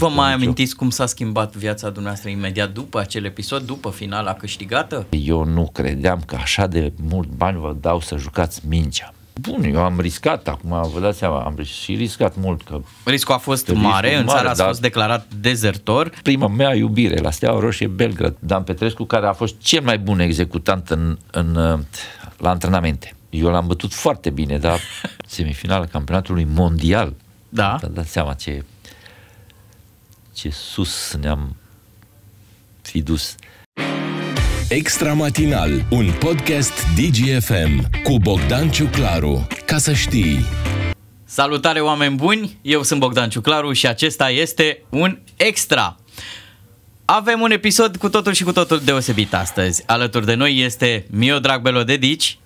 Vă mai amintiți cum s-a schimbat viața dumneavoastră imediat după acel episod, după finala câștigată? Eu nu credeam că așa de mult bani vă dau să jucați mingea. Bun, eu am riscat, acum vă dați seama, am și riscat mult. Că Riscul a fost riscul mare, mare, în țară a fost declarat dezertor. Prima mea iubire la Steaua Roșie Belgrad, Dan Petrescu, care a fost cel mai bun executant în, în, la antrenamente. Eu l-am bătut foarte bine, dar semifinala campionatului mondial. Da. Vă dați seama ce ce sus ne-am fi dus. Extra matinal, un podcast DGFM cu Bogdan Ciuclaru. Ca să știi. Salutare oameni buni, eu sunt Bogdan Ciuclaru și acesta este un extra. Avem un episod cu totul și cu totul deosebit astăzi. Alături de noi este Mio Drag Belodedici.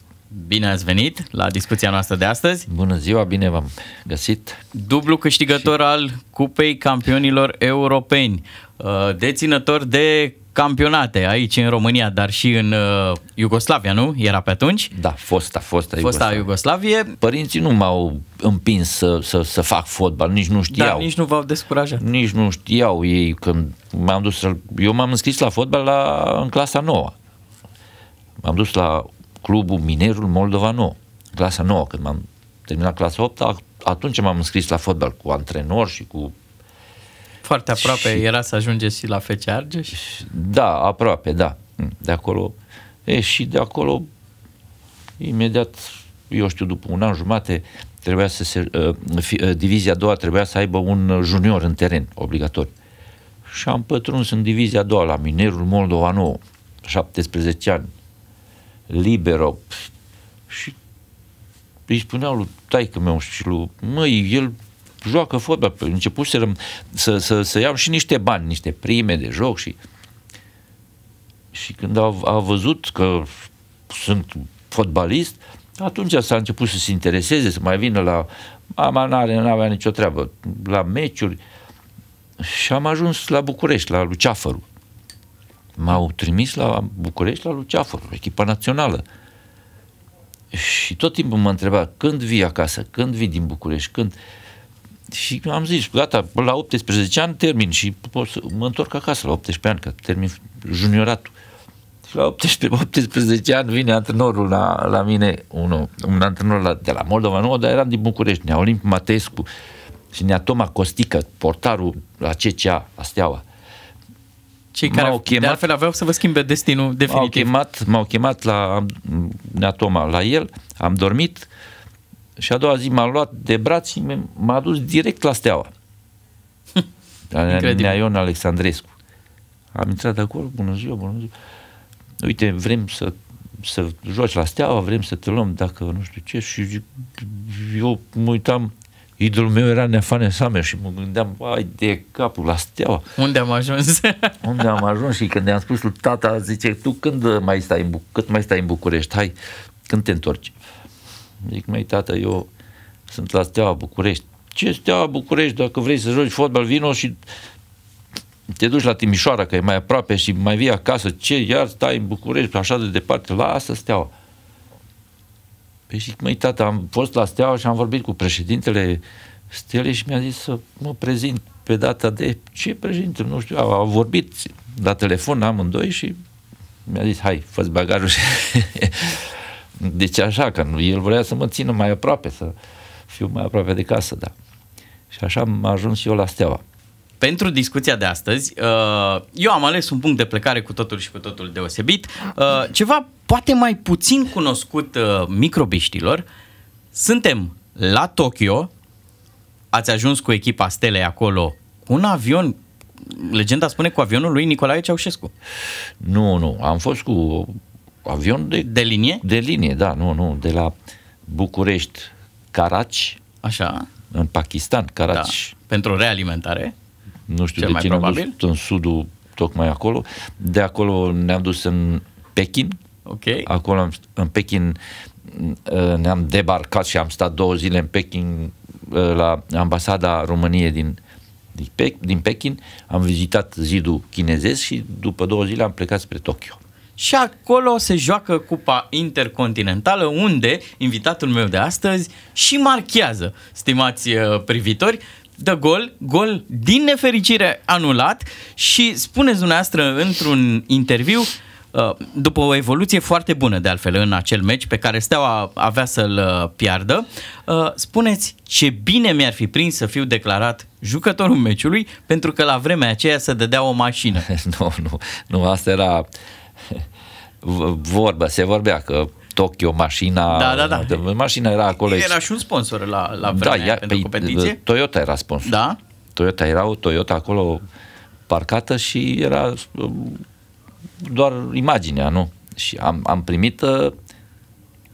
Bine ați venit la discuția noastră de astăzi. Bună ziua, bine v-am găsit. Dublu câștigător și... al Cupei Campionilor Europeni, uh, deținător de campionate aici în România, dar și în uh, Iugoslavia, nu? Era pe atunci? Da, fosta, fosta, a Iugoslavie. Iugoslavie. Părinții nu m-au împins să, să, să fac fotbal, nici nu știau. Dar nici nu v-au descurajat. Nici nu știau ei când m-am dus Eu m-am înscris la fotbal la, în clasa nouă. M-am dus la clubul Minerul Moldova 9, clasa 9, când m-am terminat clasa 8, atunci m-am înscris la fotbal cu antrenor și cu foarte aproape și... era să ajungeți și la FC Argeș? Da, aproape, da. Mm, de acolo. E, și de acolo, imediat, eu știu, după un an jumate, trebuia să se, uh, fi, uh, divizia a doua trebuia să aibă un junior în teren, obligatoriu. Și am pătruns în divizia a doua la Minerul Moldova 9, 17 ani libero. Și îi spuneau lui taică meu și lui, măi, el joacă fotbal. Păi începuserăm să, să, să iau și niște bani, niște prime de joc și... Și când a, a văzut că sunt fotbalist, atunci s-a început să se intereseze, să mai vină la... Mama nu are n-avea nicio treabă, la meciuri. Și am ajuns la București, la Luceafărul. M-au trimis la București, la Luceafăr, echipa națională. Și tot timpul mă întreba, când vii acasă, când vii din București, când... Și am zis, gata, la 18 ani termin și pot să mă întorc acasă la 18 ani, că termin junioratul. Și la 18, 18 ani vine antrenorul la, la mine, un, un antrenor la, de la Moldova, nu, dar eram din București, Nea Olimp Matescu și Nea Toma Costică, portarul la CCA, la Steaua cei care m-au chemat, de altfel aveau să vă schimbe destinul definitiv. M-au chemat, m-au chemat la Neatoma, la el, am dormit și a doua zi m-a luat de braț și m-a dus direct la Steaua. la Nea Alexandrescu. Am intrat acolo, bună ziua, bună ziua. Uite, vrem să să joci la steaua, vrem să te luăm dacă nu știu ce și eu mă uitam Idolul meu era Nefane Same și mă gândeam, ai de capul, la steaua. Unde am ajuns? Unde am ajuns și când i-am spus lui tata, zice, tu când mai stai în, Bu- cât mai stai în București, hai, când te întorci? Zic, mai tata, eu sunt la steaua București. Ce steaua București? Dacă vrei să joci fotbal, vino și te duci la Timișoara, că e mai aproape și mai vii acasă, ce, iar stai în București, așa de departe, lasă steaua. Păi zic, măi, tata, am fost la Steaua și am vorbit cu președintele Stele și mi-a zis să mă prezint pe data de... Ce președinte? Nu știu, au, vorbit la telefon amândoi și mi-a zis, hai, fă bagajul și... deci așa, că nu, el vrea să mă țină mai aproape, să fiu mai aproape de casă, da. Și așa am ajuns eu la Steaua pentru discuția de astăzi, uh, eu am ales un punct de plecare cu totul și cu totul deosebit, uh, ceva poate mai puțin cunoscut uh, microbiștilor. Suntem la Tokyo, ați ajuns cu echipa Stelei acolo, cu un avion, legenda spune cu avionul lui Nicolae Ceaușescu. Nu, nu, am fost cu avion de... De linie? De linie, da, nu, nu, de la București, Karachi. Așa. În Pakistan, Karachi. Da, pentru realimentare nu știu Cel de ce ne-am dus în sudul, tocmai acolo. De acolo ne-am dus în Pekin. Ok. Acolo am, în Pekin uh, ne-am debarcat și am stat două zile în Pekin uh, la ambasada României din, din, Pe- din Pekin, am vizitat zidul chinezesc și după două zile am plecat spre Tokyo. Și acolo se joacă Cupa Intercontinentală, unde invitatul meu de astăzi și marchează, stimați uh, privitori, dă gol, gol din nefericire anulat și spuneți dumneavoastră într-un interviu uh, după o evoluție foarte bună de altfel în acel meci pe care Steaua avea să-l uh, piardă, uh, spuneți ce bine mi-ar fi prins să fiu declarat jucătorul meciului pentru că la vremea aceea se dădea o mașină. nu, nu, nu, asta era vorbă, se vorbea că Tokyo, mașina... Da, da, da. Mașina era acolo. Era și un sponsor la, la vremea da, ea, pentru pe, păi, competiție. Toyota era sponsor. Da. Toyota era o Toyota acolo parcată și era um, doar imaginea, nu? Și am, am primit uh,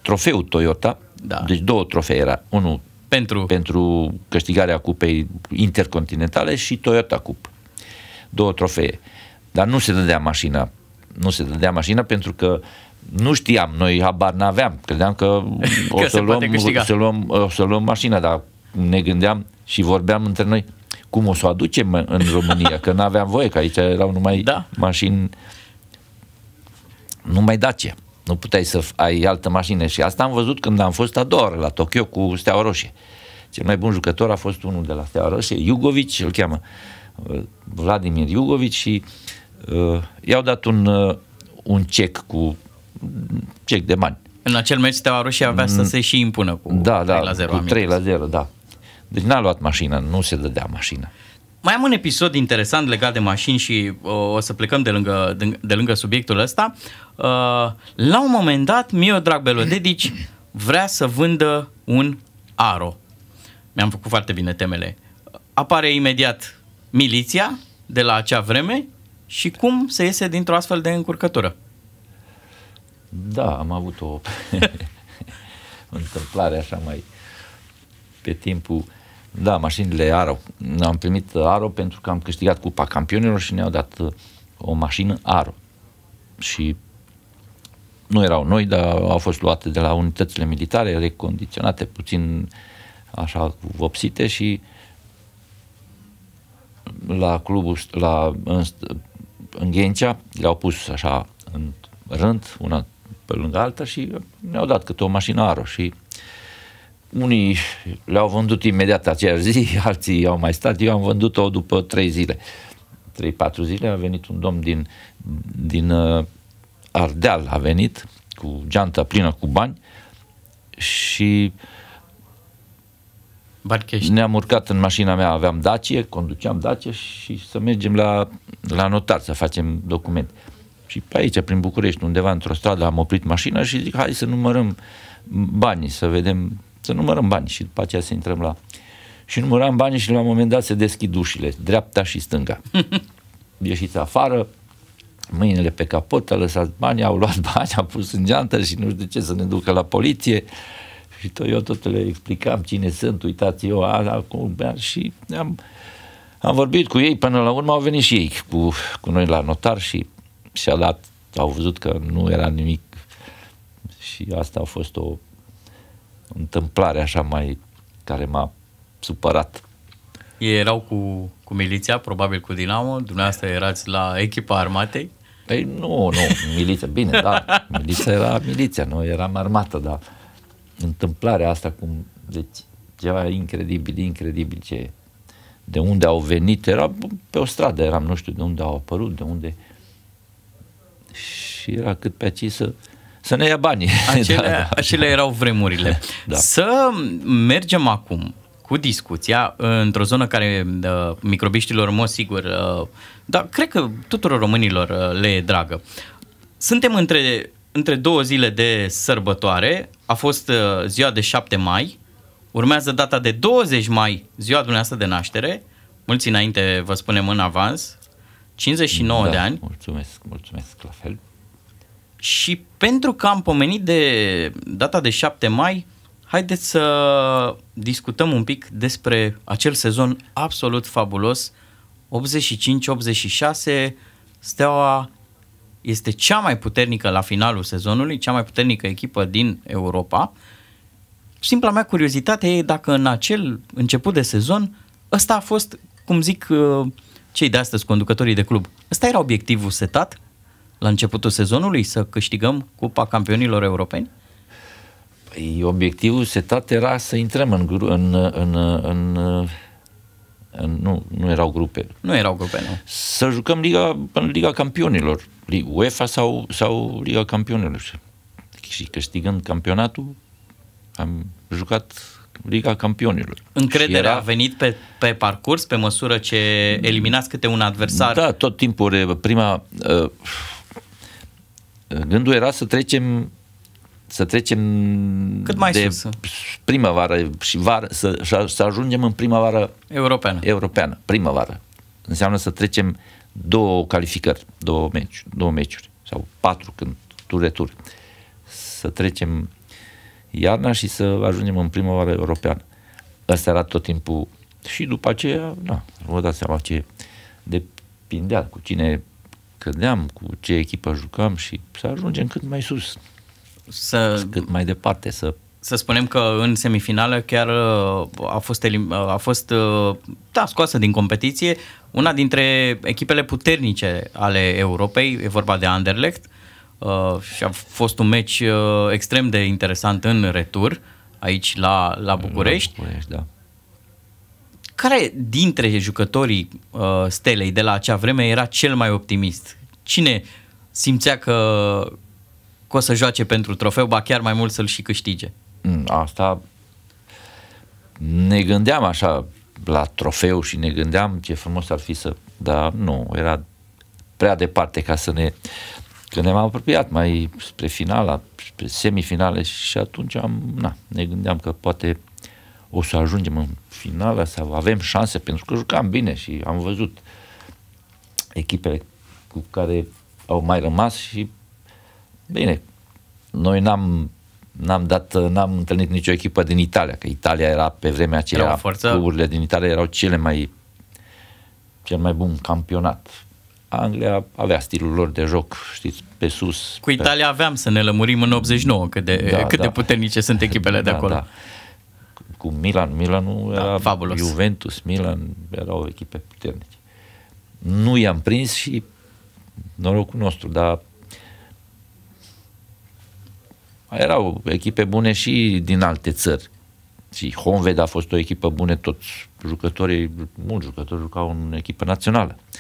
trofeul Toyota. Da. Deci două trofee era. Unul pentru? pentru câștigarea cupei intercontinentale și Toyota Cup. Două trofee. Dar nu se dădea mașina. Nu se dădea mașina pentru că uh, nu știam, noi habar n-aveam, credeam că, o, că să luăm, o, să luăm, o să luăm mașina, dar ne gândeam și vorbeam între noi cum o să o aducem în România, că n-aveam voie, că aici erau numai da. mașini, numai Dacia. Nu puteai să ai altă mașină și asta am văzut când am fost a doua oră la Tokyo cu Steaua Roșie. Cel mai bun jucător a fost unul de la Steaua Roșie, Iugovici, îl cheamă, uh, Vladimir Iugovici și uh, i-au dat un, uh, un cec cu cec de bani. În acel meci Steaua Roșie avea să mm. se și impună cu da, 3 da, la 0. Cu 3 la 0, da. Deci n-a luat mașina, nu se dădea mașina. Mai am un episod interesant legat de mașini și uh, o să plecăm de lângă, de, de lângă subiectul ăsta. Uh, la un moment dat, Mio Drag Belodedici vrea să vândă un aro. Mi-am făcut foarte bine temele. Apare imediat miliția de la acea vreme și cum se iese dintr-o astfel de încurcătură. Da, am avut o întâmplare așa mai pe timpul... Da, mașinile Aro. Am primit Aro pentru că am câștigat Cupa Campionilor și ne-au dat uh, o mașină Aro. Și nu erau noi, dar au fost luate de la unitățile militare, recondiționate puțin așa vopsite și la clubul, la, în, în Ghencea, le-au pus așa în rând, una pe lângă alta și ne-au dat câte o mașină aro și unii le-au vândut imediat aceeași zi, alții au mai stat, eu am vândut-o după trei zile. 3-4 zile a venit un domn din, din uh, Ardeal, a venit cu geanta plină cu bani și Barchești. Ne-am urcat în mașina mea, aveam Dacie, conduceam Dacie și să mergem la, la notar să facem documente și pe aici, prin București, undeva într-o stradă, am oprit mașina și zic, hai să numărăm banii, să vedem, să numărăm bani și după aceea să intrăm la... Și număram bani și la un moment dat se deschid ușile, dreapta și stânga. Ieșiți afară, mâinile pe capot, a lăsat bani, au luat bani, a pus în geantă și nu știu de ce să ne ducă la poliție. Și tot, eu tot le explicam cine sunt, uitați eu, acum, și am, am vorbit cu ei, până la urmă au venit și ei cu, cu noi la notar și și-a dat, au văzut că nu era nimic și asta a fost o întâmplare așa mai care m-a supărat. Ei erau cu, cu miliția, probabil cu Dinamo, dumneavoastră erați la echipa armatei? Ei, nu, nu, miliția, bine, da, miliția era miliția, nu eram armată, dar întâmplarea asta cum, deci, ceva incredibil, incredibil ce de unde au venit, era pe o stradă, eram, nu știu de unde au apărut, de unde... Uh, și era cât pe aici să să ne ia banii. Da, acele, da, da. acele erau vremurile. da. Să mergem acum cu discuția într-o zonă care uh, microbiștilor, mă sigur, uh, dar cred că tuturor românilor uh, le e dragă. Suntem între, între două zile de sărbătoare, a fost uh, ziua de 7 mai, urmează data de 20 mai, ziua dumneavoastră de naștere, mulți înainte vă spunem în avans, 59 da, de ani. Mulțumesc, mulțumesc, la fel. Și pentru că am pomenit de data de 7 mai, haideți să discutăm un pic despre acel sezon absolut fabulos, 85-86, Steaua este cea mai puternică la finalul sezonului, cea mai puternică echipă din Europa. Simpla mea curiozitate e dacă în acel început de sezon ăsta a fost, cum zic, uh, cei de astăzi, conducătorii de club. Ăsta era obiectivul setat la începutul sezonului, să câștigăm Cupa Campionilor Europeni? Păi, obiectivul setat era să intrăm în, în, în, în, în nu, nu erau grupe. Nu erau grupe, nu. Să jucăm Liga, în Liga Campionilor, UEFA sau, sau Liga Campionilor. Și câștigând campionatul, am jucat Liga Campionilor. Încrederea era... a venit pe, pe parcurs, pe măsură ce eliminați câte un adversar? Da, tot timpul, prima... Uh, gândul era să trecem să trecem Cât mai de sus. primăvară și vară, să, să ajungem în primăvară europeană. europeană. Primăvară. Înseamnă să trecem două calificări, două meciuri, două meciuri sau patru când tur tur. Să trecem iarna și să ajungem în primăvară europeană. Ăsta era tot timpul. Și după aceea, da, vă dați seama ce depindea, cu cine cădeam, cu ce echipă jucam și să ajungem cât mai sus. Să... Cât mai departe, să să spunem că în semifinală chiar uh, a fost, elim, uh, a fost uh, da, scoasă din competiție una dintre echipele puternice ale Europei, e vorba de Anderlecht, uh, Uh, și a fost un meci uh, extrem de interesant în retur, aici la, la București. La București da. Care dintre jucătorii uh, Stelei de la acea vreme era cel mai optimist? Cine simțea că, că o să joace pentru trofeu, ba chiar mai mult să-l și câștige? Mm, asta ne gândeam așa la trofeu și ne gândeam ce frumos ar fi să... Dar nu, era prea departe ca să ne când ne-am apropiat mai spre finala, spre semifinale și atunci am, na, ne gândeam că poate o să ajungem în finală, să avem șanse, pentru că jucam bine și am văzut echipele cu care au mai rămas și bine, noi n-am n-am dat, n-am întâlnit nicio echipă din Italia, că Italia era pe vremea aceea, cluburile din Italia erau cele mai cel mai bun campionat Anglia avea stilul lor de joc, știți, pe sus. Cu Italia pe... aveam să ne lămurim în 89, cât de, da, cât da. de puternice sunt echipele da, de acolo. Da. Cu Milan, nu da, era fabulos. Juventus, Milan erau echipe puternice. Nu i-am prins și norocul nostru, dar erau echipe bune și din alte țări. Și Honved a fost o echipă bună, toți jucătorii, mulți jucători jucau în echipă națională. Uh,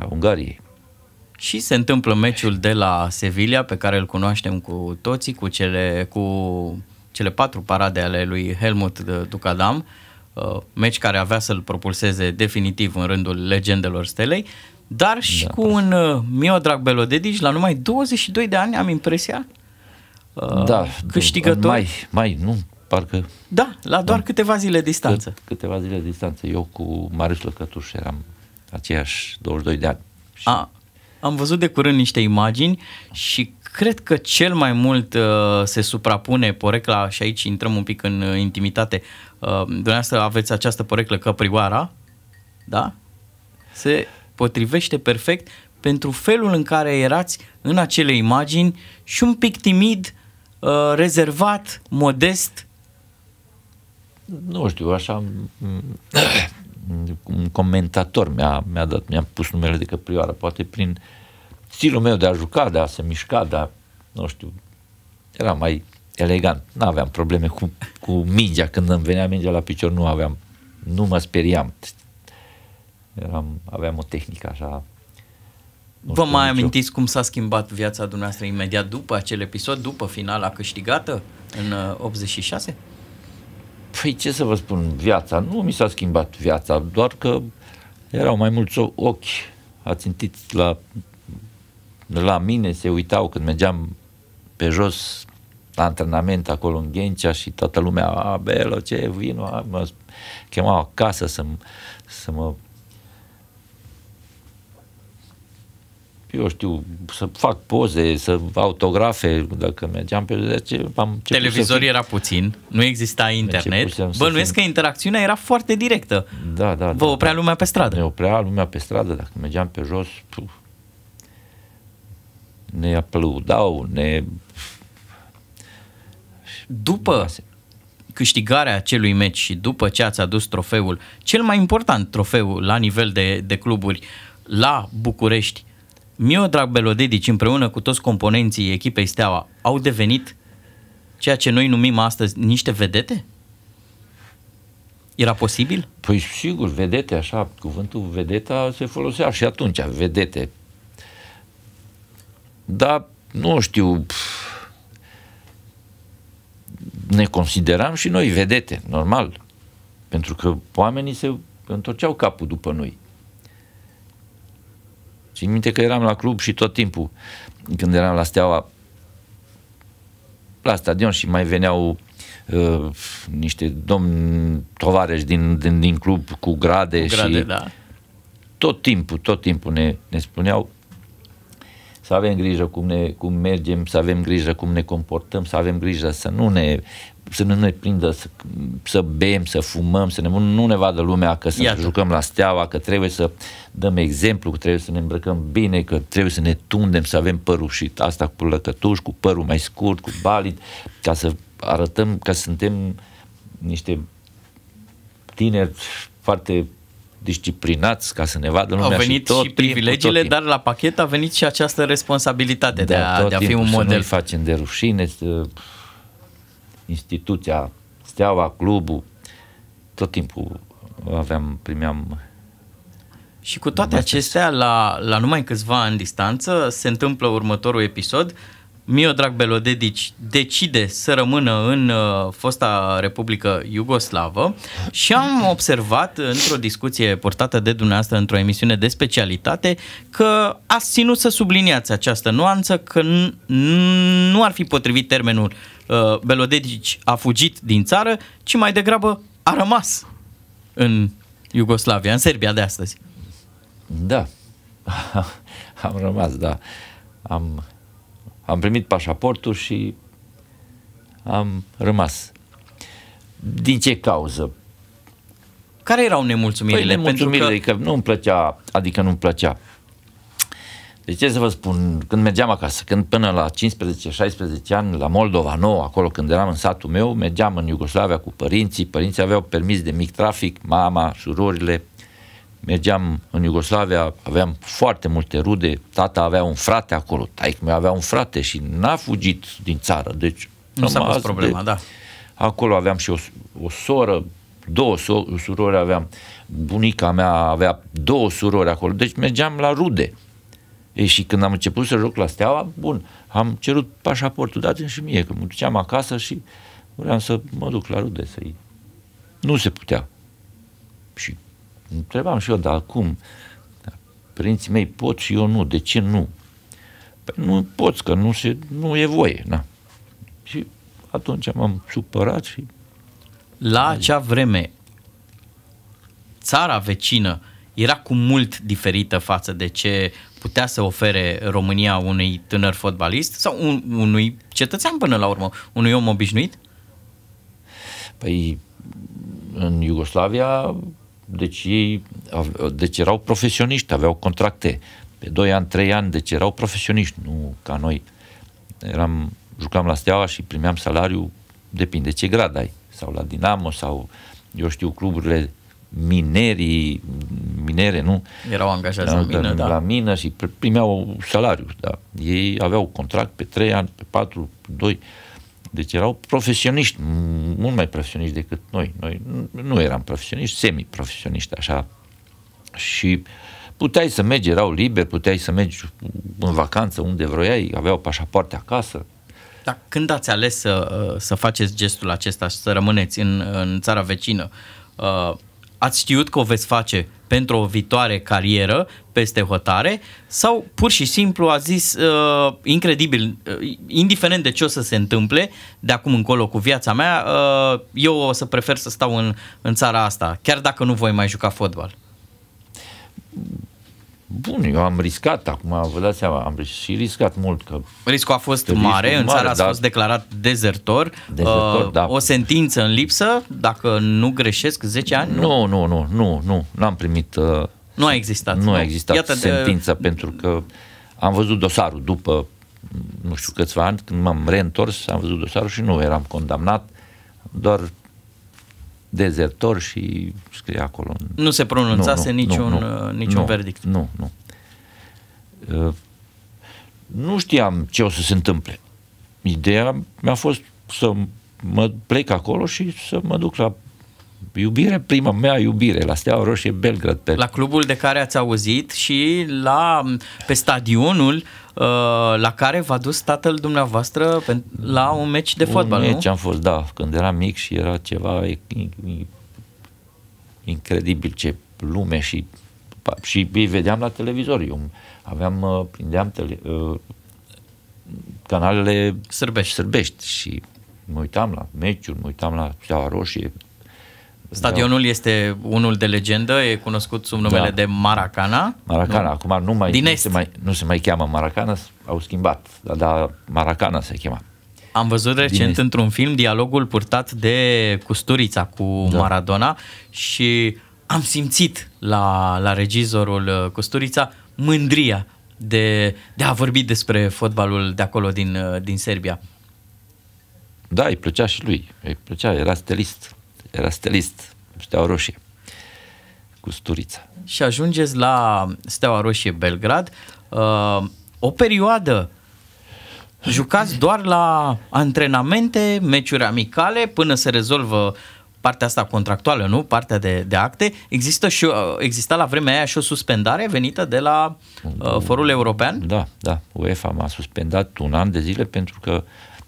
a Ungariei. Și se întâmplă meciul de la Sevilla, pe care îl cunoaștem cu toții, cu cele, cu cele patru parade ale lui Helmut Ducadam, uh, meci care avea să-l propulseze definitiv în rândul legendelor stelei, dar și da. cu un uh, Miodrag Belodedic, la numai 22 de ani, am impresia, uh, da, câștigător. Mai, mai, nu, parcă... Da, la doar da, câteva zile distanță. Câteva zile distanță. Eu cu Marius Lăcătuș eram aceiași 22 de ani. A, am văzut de curând niște imagini și cred că cel mai mult uh, se suprapune porecla și aici intrăm un pic în uh, intimitate. Uh, dumneavoastră aveți această poreclă căprioara, da? Se potrivește perfect pentru felul în care erați în acele imagini și un pic timid, uh, rezervat, modest. Nu știu, așa un comentator mi-a, mi-a, dat, mi-a pus numele de căprioară, poate prin stilul meu de a juca, de a se mișca, de a, nu știu, era mai elegant. Nu aveam probleme cu, cu mingea. Când îmi venea mingea la picior, nu aveam, nu mă speriam. Eram, aveam o tehnică așa nu Vă mai amintiți cum s-a schimbat viața dumneavoastră imediat după acel episod, după finala câștigată în 86? Uh, Păi ce să vă spun, viața, nu mi s-a schimbat viața, doar că erau mai mulți ochi ațintiți la, la mine, se uitau când mergeam pe jos la antrenament acolo în Ghencea și toată lumea, a, Belo, ce vino, a, mă chemau acasă să, să mă eu știu, să fac poze, să autografe, dacă mergeam pe deci am Televizor fi... era puțin, nu exista internet. Bănuiesc fim... că interacțiunea era foarte directă. Da, da. Vă da, oprea da. lumea pe stradă. Ne oprea lumea pe stradă, dacă mergeam pe jos, puf, ne aplaudau, ne... După câștigarea acelui meci și după ce ați adus trofeul, cel mai important trofeu la nivel de, de cluburi la București, Miodrag Belodedici împreună cu toți componenții echipei Steaua au devenit ceea ce noi numim astăzi niște vedete? Era posibil? Păi sigur, vedete, așa, cuvântul vedeta se folosea și atunci, vedete. Dar, nu știu, ne consideram și noi vedete, normal. Pentru că oamenii se întorceau capul după noi. Țin minte că eram la club și tot timpul, când eram la Steaua, la stadion și mai veneau uh, niște domni tovarăși din, din, din club cu grade, cu grade și da. tot timpul, tot timpul ne, ne spuneau să avem grijă cum, ne, cum mergem, să avem grijă cum ne comportăm, să avem grijă să nu ne să nu ne prindă, să, să bem, să fumăm, să ne, nu ne vadă lumea că să jucăm la steaua, că trebuie să dăm exemplu, că trebuie să ne îmbrăcăm bine, că trebuie să ne tundem, să avem părul și asta cu lăcătuș, cu părul mai scurt, cu balit, ca să arătăm că suntem niște tineri foarte disciplinați ca să ne vadă lumea. Au venit și, tot și privilegiile, tot dar la pachet a venit și această responsabilitate da, de, a, de a fi un model. Să nu facem de rușine, să instituția, steaua, clubul, tot timpul aveam, primeam și cu toate acestea, la, la numai câțiva ani distanță, se întâmplă următorul episod. Miodrag Belodedici decide să rămână în uh, fosta Republică Iugoslavă și am observat într-o discuție portată de dumneavoastră într-o emisiune de specialitate că ați ținut să subliniați această nuanță că nu ar fi potrivit termenul uh, Belodedici a fugit din țară, ci mai degrabă a rămas în Iugoslavia, în Serbia de astăzi. Da, am rămas, da. Am, am primit pașaportul și am rămas. Din ce cauză? Care erau nemulțumirile? Păi nemulțumirile, pentru că... că nu-mi plăcea, adică nu-mi plăcea deci ce să vă spun, când mergeam acasă, când până la 15-16 ani, la Moldova nou, acolo când eram în satul meu, mergeam în Iugoslavia cu părinții, părinții aveau permis de mic trafic, mama, surorile, mergeam în Iugoslavia, aveam foarte multe rude, tata avea un frate acolo, taic meu avea un frate și n-a fugit din țară, deci... Nu s-a pus problema, de... da. Acolo aveam și o, o soră, două so- surori aveam, bunica mea avea două surori acolo, deci mergeam la rude. E, și când am început să joc la Steaua, bun, am cerut pașaportul, dați și mie, că mă duceam acasă și vreau să mă duc la rude să -i... Nu se putea. Și întrebam și eu, dar acum Părinții mei pot și eu nu, de ce nu? Păi nu poți, că nu, se, nu e voie. Na. Și atunci m-am supărat și... La acea vreme, țara vecină era cu mult diferită față de ce putea să ofere România unui tânăr fotbalist sau un, unui cetățean până la urmă, unui om obișnuit? Păi, în Iugoslavia, deci ei deci erau profesioniști, aveau contracte pe 2 ani, 3 ani, deci erau profesioniști, nu ca noi. Eram, jucam la Steaua și primeam salariu, depinde ce grad ai, sau la Dinamo, sau eu știu, cluburile minerii, minere, nu? Erau angajați la da, mină, da. La mină și primeau salariu, da. Ei aveau contract pe 3 ani, pe 4, 2. Deci erau profesioniști, mult mai profesioniști decât noi. Noi nu eram profesioniști, semi-profesioniști, așa. Și puteai să mergi, erau liberi, puteai să mergi în vacanță unde vroiai, aveau pașapoarte acasă, dar când ați ales să, să faceți gestul acesta și să rămâneți în, în țara vecină, uh, ați știut că o veți face pentru o viitoare carieră peste hotare sau pur și simplu a zis uh, incredibil, uh, indiferent de ce o să se întâmple de acum încolo cu viața mea, uh, eu o să prefer să stau în, în țara asta, chiar dacă nu voi mai juca fotbal? Bun, eu am riscat, acum vă dați seama, am și riscat mult. Că Riscul a fost mare, mare, în da. a fost declarat dezertor, dezertor uh, da. o sentință în lipsă, dacă nu greșesc, 10 ani? Nu, nu, nu, nu, nu, n-am primit... Uh, nu a existat. Nu, nu. a existat Iată sentința, de... pentru că am văzut dosarul după nu știu câțiva ani, când m-am reîntors, am văzut dosarul și nu eram condamnat, doar dezertor și scrie acolo. Nu se pronunțase nu, nu, niciun, nu, uh, niciun nu, verdict. Nu, nu. Uh, nu știam ce o să se întâmple. Ideea mi-a fost să mă plec acolo și să mă duc la iubire, prima mea iubire, la Steaua Roșie Belgrad. Pe... La clubul de care ați auzit și la, pe stadionul uh, la care v-a dus tatăl dumneavoastră pe, la un meci de un fotbal, meci nu? am fost, da, când eram mic și era ceva incredibil ce lume și și îi vedeam la televizor. Eu aveam, uh, prindeam tele, uh, canalele sârbești. sârbești și mă uitam la meciuri, mă uitam la Steaua Roșie, Stadionul da. este unul de legendă, e cunoscut sub numele da. de Maracana. Maracana, nu? acum nu, mai, Din nu, se mai, nu se mai cheamă Maracana, au schimbat, dar da, Maracana se cheamă. Am văzut recent într-un film dialogul purtat de Custurița cu da. Maradona și am simțit la, la regizorul uh, Custurița mândria de, de a vorbi despre fotbalul de acolo din, uh, din Serbia. Da, îi plăcea și lui, îi plăcea, era stilist era stelist, Steaua Roșie, cu Sturița. Și ajungeți la Steaua Roșie Belgrad, uh, o perioadă jucați doar la antrenamente, meciuri amicale, până se rezolvă partea asta contractuală, nu? Partea de, de acte. Există și, uh, exista la vremea aia și o suspendare venită de la uh, Forul European? Da, da. UEFA m-a suspendat un an de zile pentru că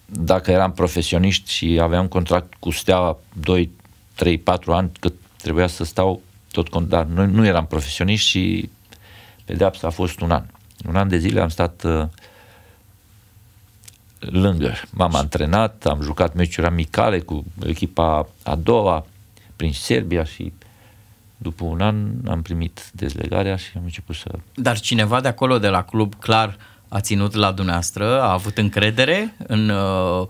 dacă eram profesioniști și aveam contract cu Steaua 2 3-4 ani cât trebuia să stau tot, dar noi nu eram profesioniști și pedeapsa a fost un an. Un an de zile am stat uh, lângă. M-am antrenat, am jucat meciuri amicale cu echipa a doua prin Serbia și după un an am primit dezlegarea și am început să... Dar cineva de acolo, de la club, clar a ținut la dumneavoastră, a avut încredere în uh,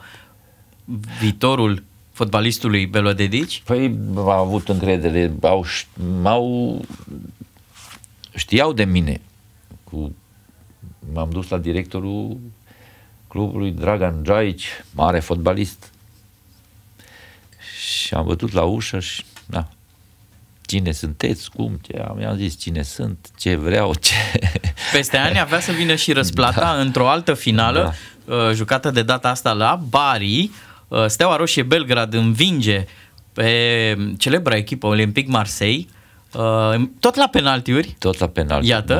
viitorul fotbalistului Belodedici? Păi au avut încredere, au, au știau de mine. Cu, m-am dus la directorul clubului Dragan Jaici, mare fotbalist. Și am bătut la ușă și, da, cine sunteți, cum, ce, am, am zis cine sunt, ce vreau, ce... Peste ani avea să vină și răsplata da. într-o altă finală, da. Uh, jucată de data asta la Bari, Uh, Steaua Roșie Belgrad învinge pe celebra echipă Olympic Marseille, uh, tot la penaltiuri. Tot la penaltiuri, Iată.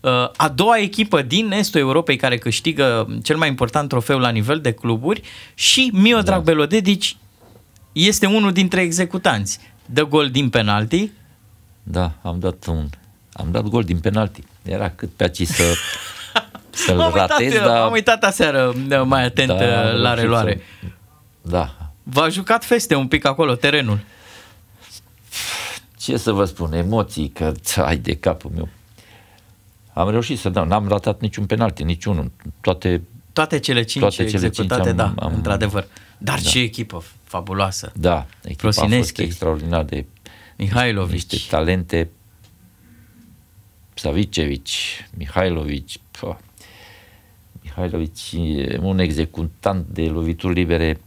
Da. Uh, a doua echipă din estul Europei care câștigă cel mai important trofeu la nivel de cluburi și Mio da. Belodedici este unul dintre executanți. Dă gol din penalti. Da, am dat un am dat gol din penalti. Era cât pe aici să, să-l am ratez, uitat, dar... Am uitat aseară mai atent da, la reluare. Să, da. V-a jucat feste un pic acolo, terenul. Ce să vă spun, emoții, că ai de capul meu. Am reușit să dau, n-am ratat niciun penalti, niciunul. Toate, toate cele cinci toate cele executate, cinci am, da, am, într-adevăr. Dar da. ce echipă fabuloasă. Da, echipa Prosineschi. a fost extraordinar de Mihailovici. Niște talente Savicevici, Mihailovici, Mihailovici, un executant de lovituri libere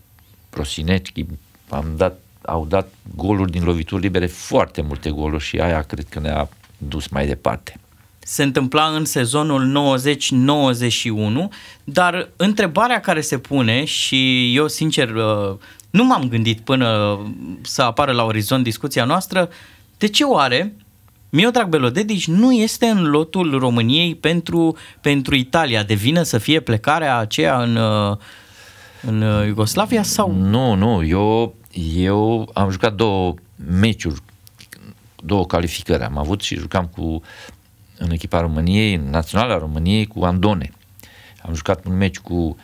Prosinecki am dat, au dat goluri din lovituri libere, foarte multe goluri și aia cred că ne-a dus mai departe. Se întâmpla în sezonul 90-91, dar întrebarea care se pune și eu sincer uh, nu m-am gândit până să apară la orizont discuția noastră, de ce oare Miodrag Belodedici nu este în lotul României pentru, pentru Italia? De vină să fie plecarea aceea în, uh, în uh, Iugoslavia sau? Nu, nu, eu, eu am jucat două meciuri, două calificări. Am avut și jucam cu în echipa României, în Naționala României, cu Andone. Am jucat un meci cu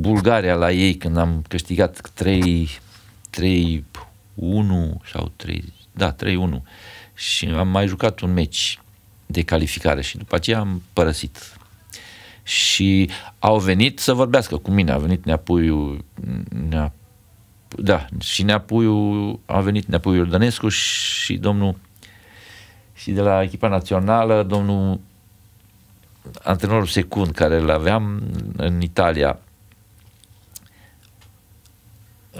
Bulgaria la ei când am câștigat 3 3 1 sau 3 da, 3-1 și am mai jucat un meci de calificare și după aceea am părăsit și au venit să vorbească cu mine. A venit Neapuiu, Nea, da, și Neapuiu, a venit Neapuiu Iordănescu și domnul și de la echipa națională, domnul antrenorul secund care îl aveam în Italia,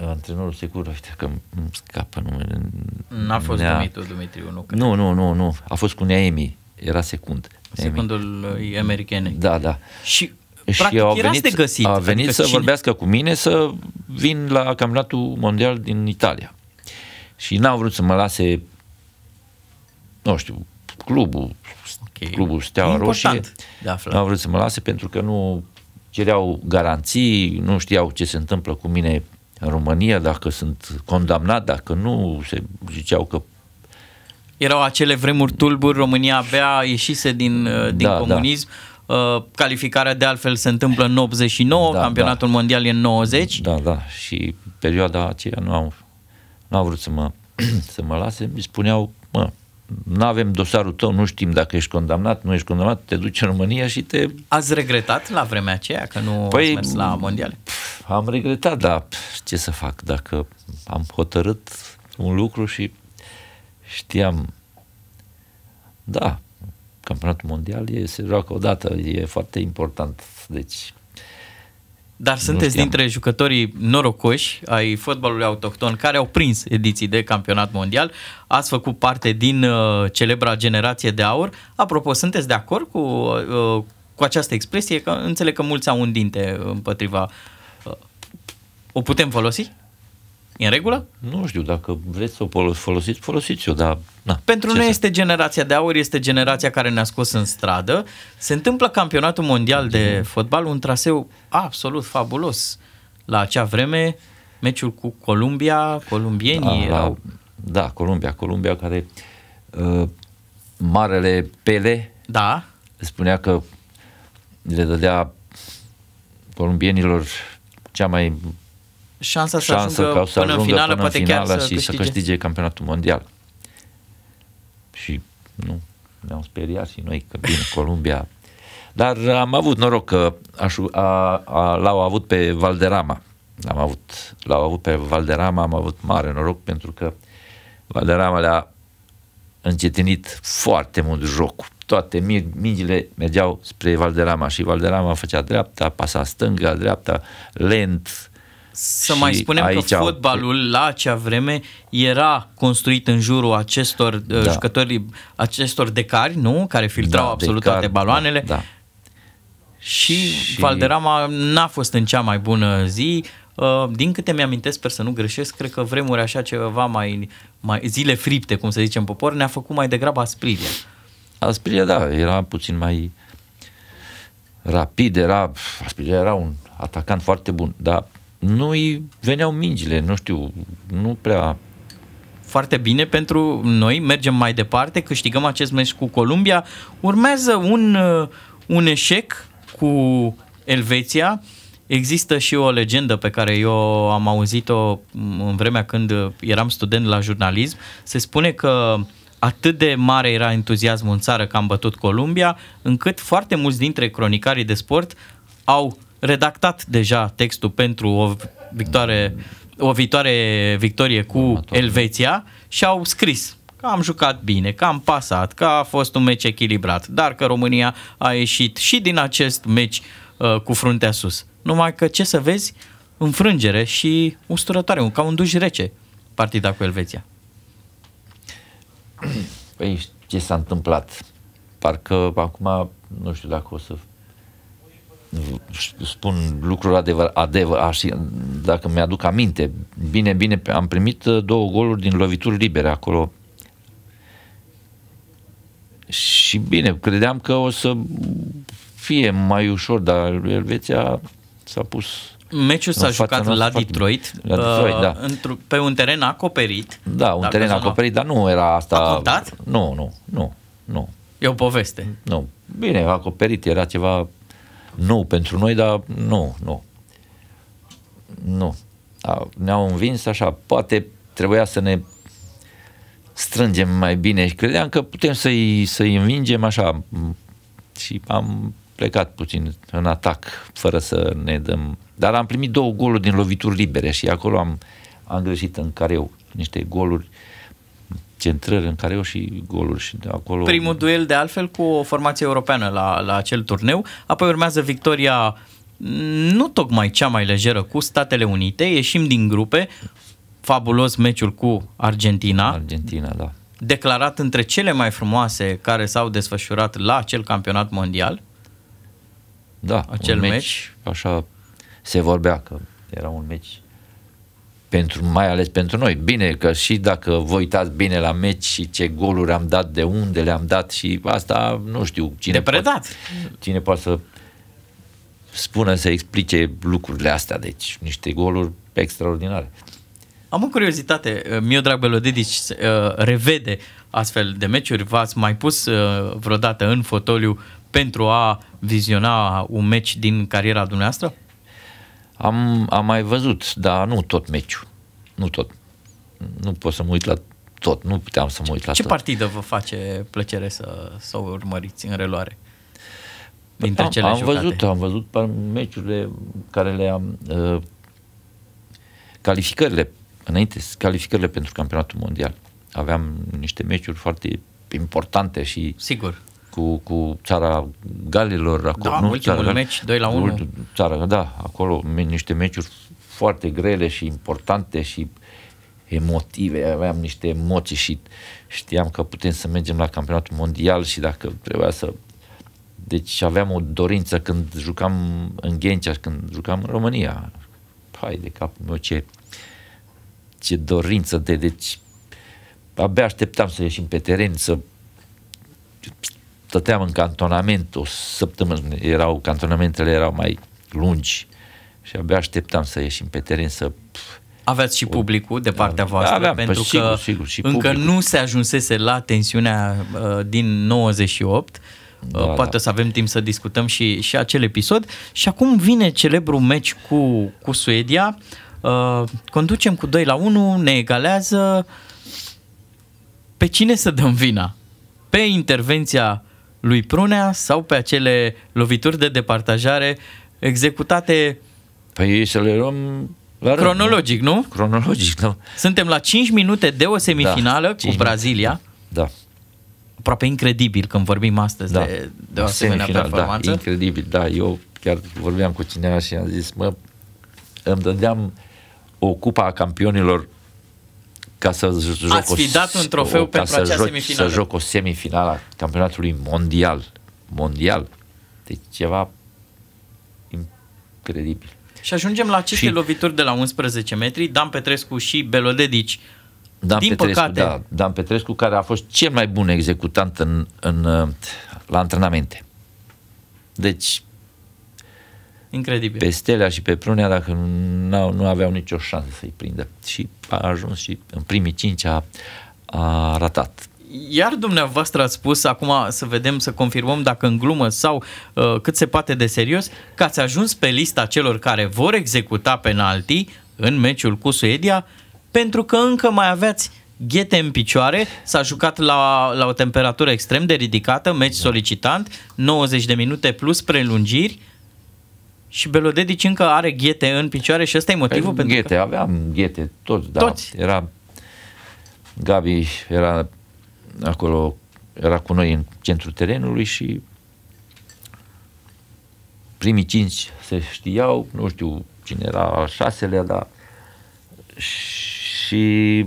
antrenorul secund, uite că îmi scapă numele. N-a fost Nea... Dumitru Dumitriu, nu? Nu, nu, nu, nu. A fost cu Neemi era secund. Secundul americanei. Mm. Da, da. Și și Practic, au venit, de găsit. A venit adică să cine? vorbească cu mine să vin la campionatul mondial din Italia. Și n-au vrut să mă lase, nu știu, clubul, okay. clubul Steaua Roșie. N-au vrut să mă lase pentru că nu cereau garanții, nu știau ce se întâmplă cu mine în România, dacă sunt condamnat, dacă nu, se ziceau că erau acele vremuri tulburi, România abia ieșise din, uh, din da, da. comunism. Da. calificarea de altfel se întâmplă în 89, da, campionatul da. mondial e în 90. Da, da, și perioada aceea nu au, nu au vrut să mă, să mă lase, mi spuneau, mă, nu avem dosarul tău, nu știm dacă ești condamnat, nu ești condamnat, te duci în România și te... Ați regretat la vremea aceea că nu păi, ați mers la mondiale? Am regretat, dar ce să fac dacă am hotărât un lucru și știam, da, campionatul mondial e, se joacă odată, e foarte important, deci dar sunteți dintre jucătorii norocoși ai fotbalului autohton care au prins ediții de campionat mondial. Ați făcut parte din uh, celebra generație de aur. Apropo, sunteți de acord cu, uh, cu această expresie? Că înțeleg că mulți au un dinte împotriva. Uh, o putem folosi? E în regulă? Nu știu, dacă vreți să o folosiți, folosiți-o, dar... Na, Pentru noi este generația de aur, este generația care ne-a scos în stradă. Se întâmplă campionatul mondial de fotbal, un traseu absolut fabulos. La acea vreme, meciul cu Columbia, columbienii A, da, erau... Da, Columbia, Columbia care... Uh, marele Pele da. spunea că le dădea columbienilor cea mai șansa să ajungă, ca să până ajungă finală, până poate în finală chiar și să câștige. să câștige campionatul mondial. Și nu, ne-am speriat și noi că din Columbia. Dar am avut noroc că aș, a, a, l-au avut pe Valderama. L-am avut, l-au avut pe Valderama, am avut mare noroc pentru că Valderama le-a încetinit foarte mult jocul. Toate mingile mergeau spre Valderama și Valderama făcea dreapta, pasa stânga, dreapta, lent, să mai spunem aici că fotbalul la acea vreme era construit în jurul acestor uh, da. jucători, acestor decari, nu? Care filtrau da, absolut decar, toate da, baloanele. Da, da. Și, și Valderama n-a fost în cea mai bună zi. Uh, din câte mi-amintesc, sper să nu greșesc, cred că vremuri așa ceva mai, mai zile fripte, cum să zicem popor, ne-a făcut mai degrabă Asprilia. Asprilia, da, era puțin mai rapid, era, Asprilia era un atacant foarte bun, dar nu îi veneau mingile, nu știu, nu prea foarte bine pentru noi, mergem mai departe, câștigăm acest meci cu Columbia, urmează un, uh, un eșec cu Elveția, Există și o legendă pe care eu am auzit-o mm, în vremea când uh, eram student la jurnalism. Se spune că atât de mare era entuziasmul în țară că am bătut Columbia, încât foarte mulți dintre cronicarii de sport au redactat deja textul pentru o victoare o viitoare victorie cu Următoare. Elveția și au scris că am jucat bine, că am pasat, că a fost un meci echilibrat, dar că România a ieșit și din acest meci uh, cu fruntea sus. Numai că ce să vezi, înfrângere și usturătoare, ca un duș rece partida cu Elveția. Păi ce s-a întâmplat? Parcă acum nu știu dacă o să spun lucruri adevăr, adevăr aș, dacă mi-aduc aminte, bine, bine, am primit uh, două goluri din lovituri libere acolo. Și bine, credeam că o să fie mai ușor, dar Elveția s-a pus Meciul s-a jucat la Detroit, la uh, Detroit uh, da. într- pe un teren acoperit. Da, un teren acoperit, dar nu era asta... Acoptat? Nu, nu, nu, nu. E o poveste. Nu. Bine, acoperit, era ceva nu pentru noi, dar nu, nu. Nu. ne-au învins așa, poate trebuia să ne strângem mai bine și credeam că putem să-i, să-i învingem așa și am plecat puțin în atac fără să ne dăm. Dar am primit două goluri din lovituri libere și acolo am, am greșit în careu niște goluri centrări în care eu și goluri și de acolo... Primul duel de altfel cu o formație europeană la, la acel turneu, apoi urmează victoria mm, nu tocmai cea mai lejeră cu Statele Unite, ieșim din grupe, fabulos meciul cu Argentina. Argentina, da. Declarat între cele mai frumoase care s-au desfășurat la acel campionat mondial. Da, acel un meci, meci. Așa se vorbea că era un meci pentru, mai ales pentru noi. Bine că și dacă vă uitați bine la meci și ce goluri am dat, de unde le-am dat și asta, nu știu cine de predat. Poate, cine poate să spună, să explice lucrurile astea, deci niște goluri extraordinare. Am o curiozitate. Mio Drag Belodidici uh, revede astfel de meciuri. V-ați mai pus uh, vreodată în fotoliu pentru a viziona un meci din cariera dumneavoastră? Am, am mai văzut, dar nu tot meciul. Nu tot. Nu pot să mă uit la tot. Nu puteam să mă uit la ce tot. Ce partidă vă face plăcere să, să o urmăriți în reluare? Păi Dintre am, cele am văzut, am văzut meciurile care le-am... Uh, calificările, înainte, calificările pentru campionatul mondial. Aveam niște meciuri foarte importante și... Sigur cu, cu țara Galilor, acolo, da, nu, ultimul țara, meci, 2 la 1. Țara, da, acolo niște meciuri foarte grele și importante și emotive, aveam niște emoții și știam că putem să mergem la campionatul mondial și dacă trebuia să... Deci aveam o dorință când jucam în Ghencea, când jucam în România. Hai de capul meu ce, ce dorință de... Deci abia așteptam să ieșim pe teren, să stăteam în cantonament, o săptămână erau, cantonamentele erau mai lungi și abia așteptam să ieșim pe teren să... Aveați și publicul de partea voastră, aveam, pentru sigur, că sigur, și încă publicul. nu se ajunsese la tensiunea uh, din 98, uh, da, poate da. să avem timp să discutăm și, și acel episod. Și acum vine celebrul meci cu, cu Suedia, uh, conducem cu 2 la 1, ne egalează. Pe cine să dăm vina? Pe intervenția lui Prunea sau pe acele lovituri de departajare executate Păi să le luăm la cronologic, rând, nu? Cronologic, nu? Suntem la 5 minute de o semifinală da, cu Brazilia. Da. Aproape incredibil când vorbim astăzi da. de, de o asemenea da, performanță. Da, incredibil, da. Eu chiar vorbeam cu cineva și am zis, mă, îmi dădeam o cupa a campionilor ca să joc Ați fi dat un trofeu o, pentru acea joc, semifinală. Să joc o semifinală a campionatului mondial. Mondial. Deci ceva incredibil. Și ajungem la aceste și... lovituri de la 11 metri, Dan Petrescu și Belodedici. Dan Din Petrescu, păcate... da, Dan Petrescu, care a fost cel mai bun executant în, în, uh, la antrenamente. Deci, Incredibil. Pe Stelea și pe Prunea, dacă nu, nu aveau nicio șansă să-i prindă. Și a ajuns și în primii cinci a, a ratat. Iar dumneavoastră ați spus, acum să vedem, să confirmăm dacă în glumă sau uh, cât se poate de serios, că ați ajuns pe lista celor care vor executa penaltii în meciul cu Suedia, pentru că încă mai aveați ghete în picioare, s-a jucat la, la o temperatură extrem de ridicată, meci solicitant, 90 de minute plus prelungiri, uh, și Belodedici încă are ghete în picioare și ăsta e motivul păi, pentru ghete, că... aveam ghete, toți, da. Toți. Era Gabi era acolo, era cu noi în centrul terenului și primii cinci se știau, nu știu cine era al șaselea, dar și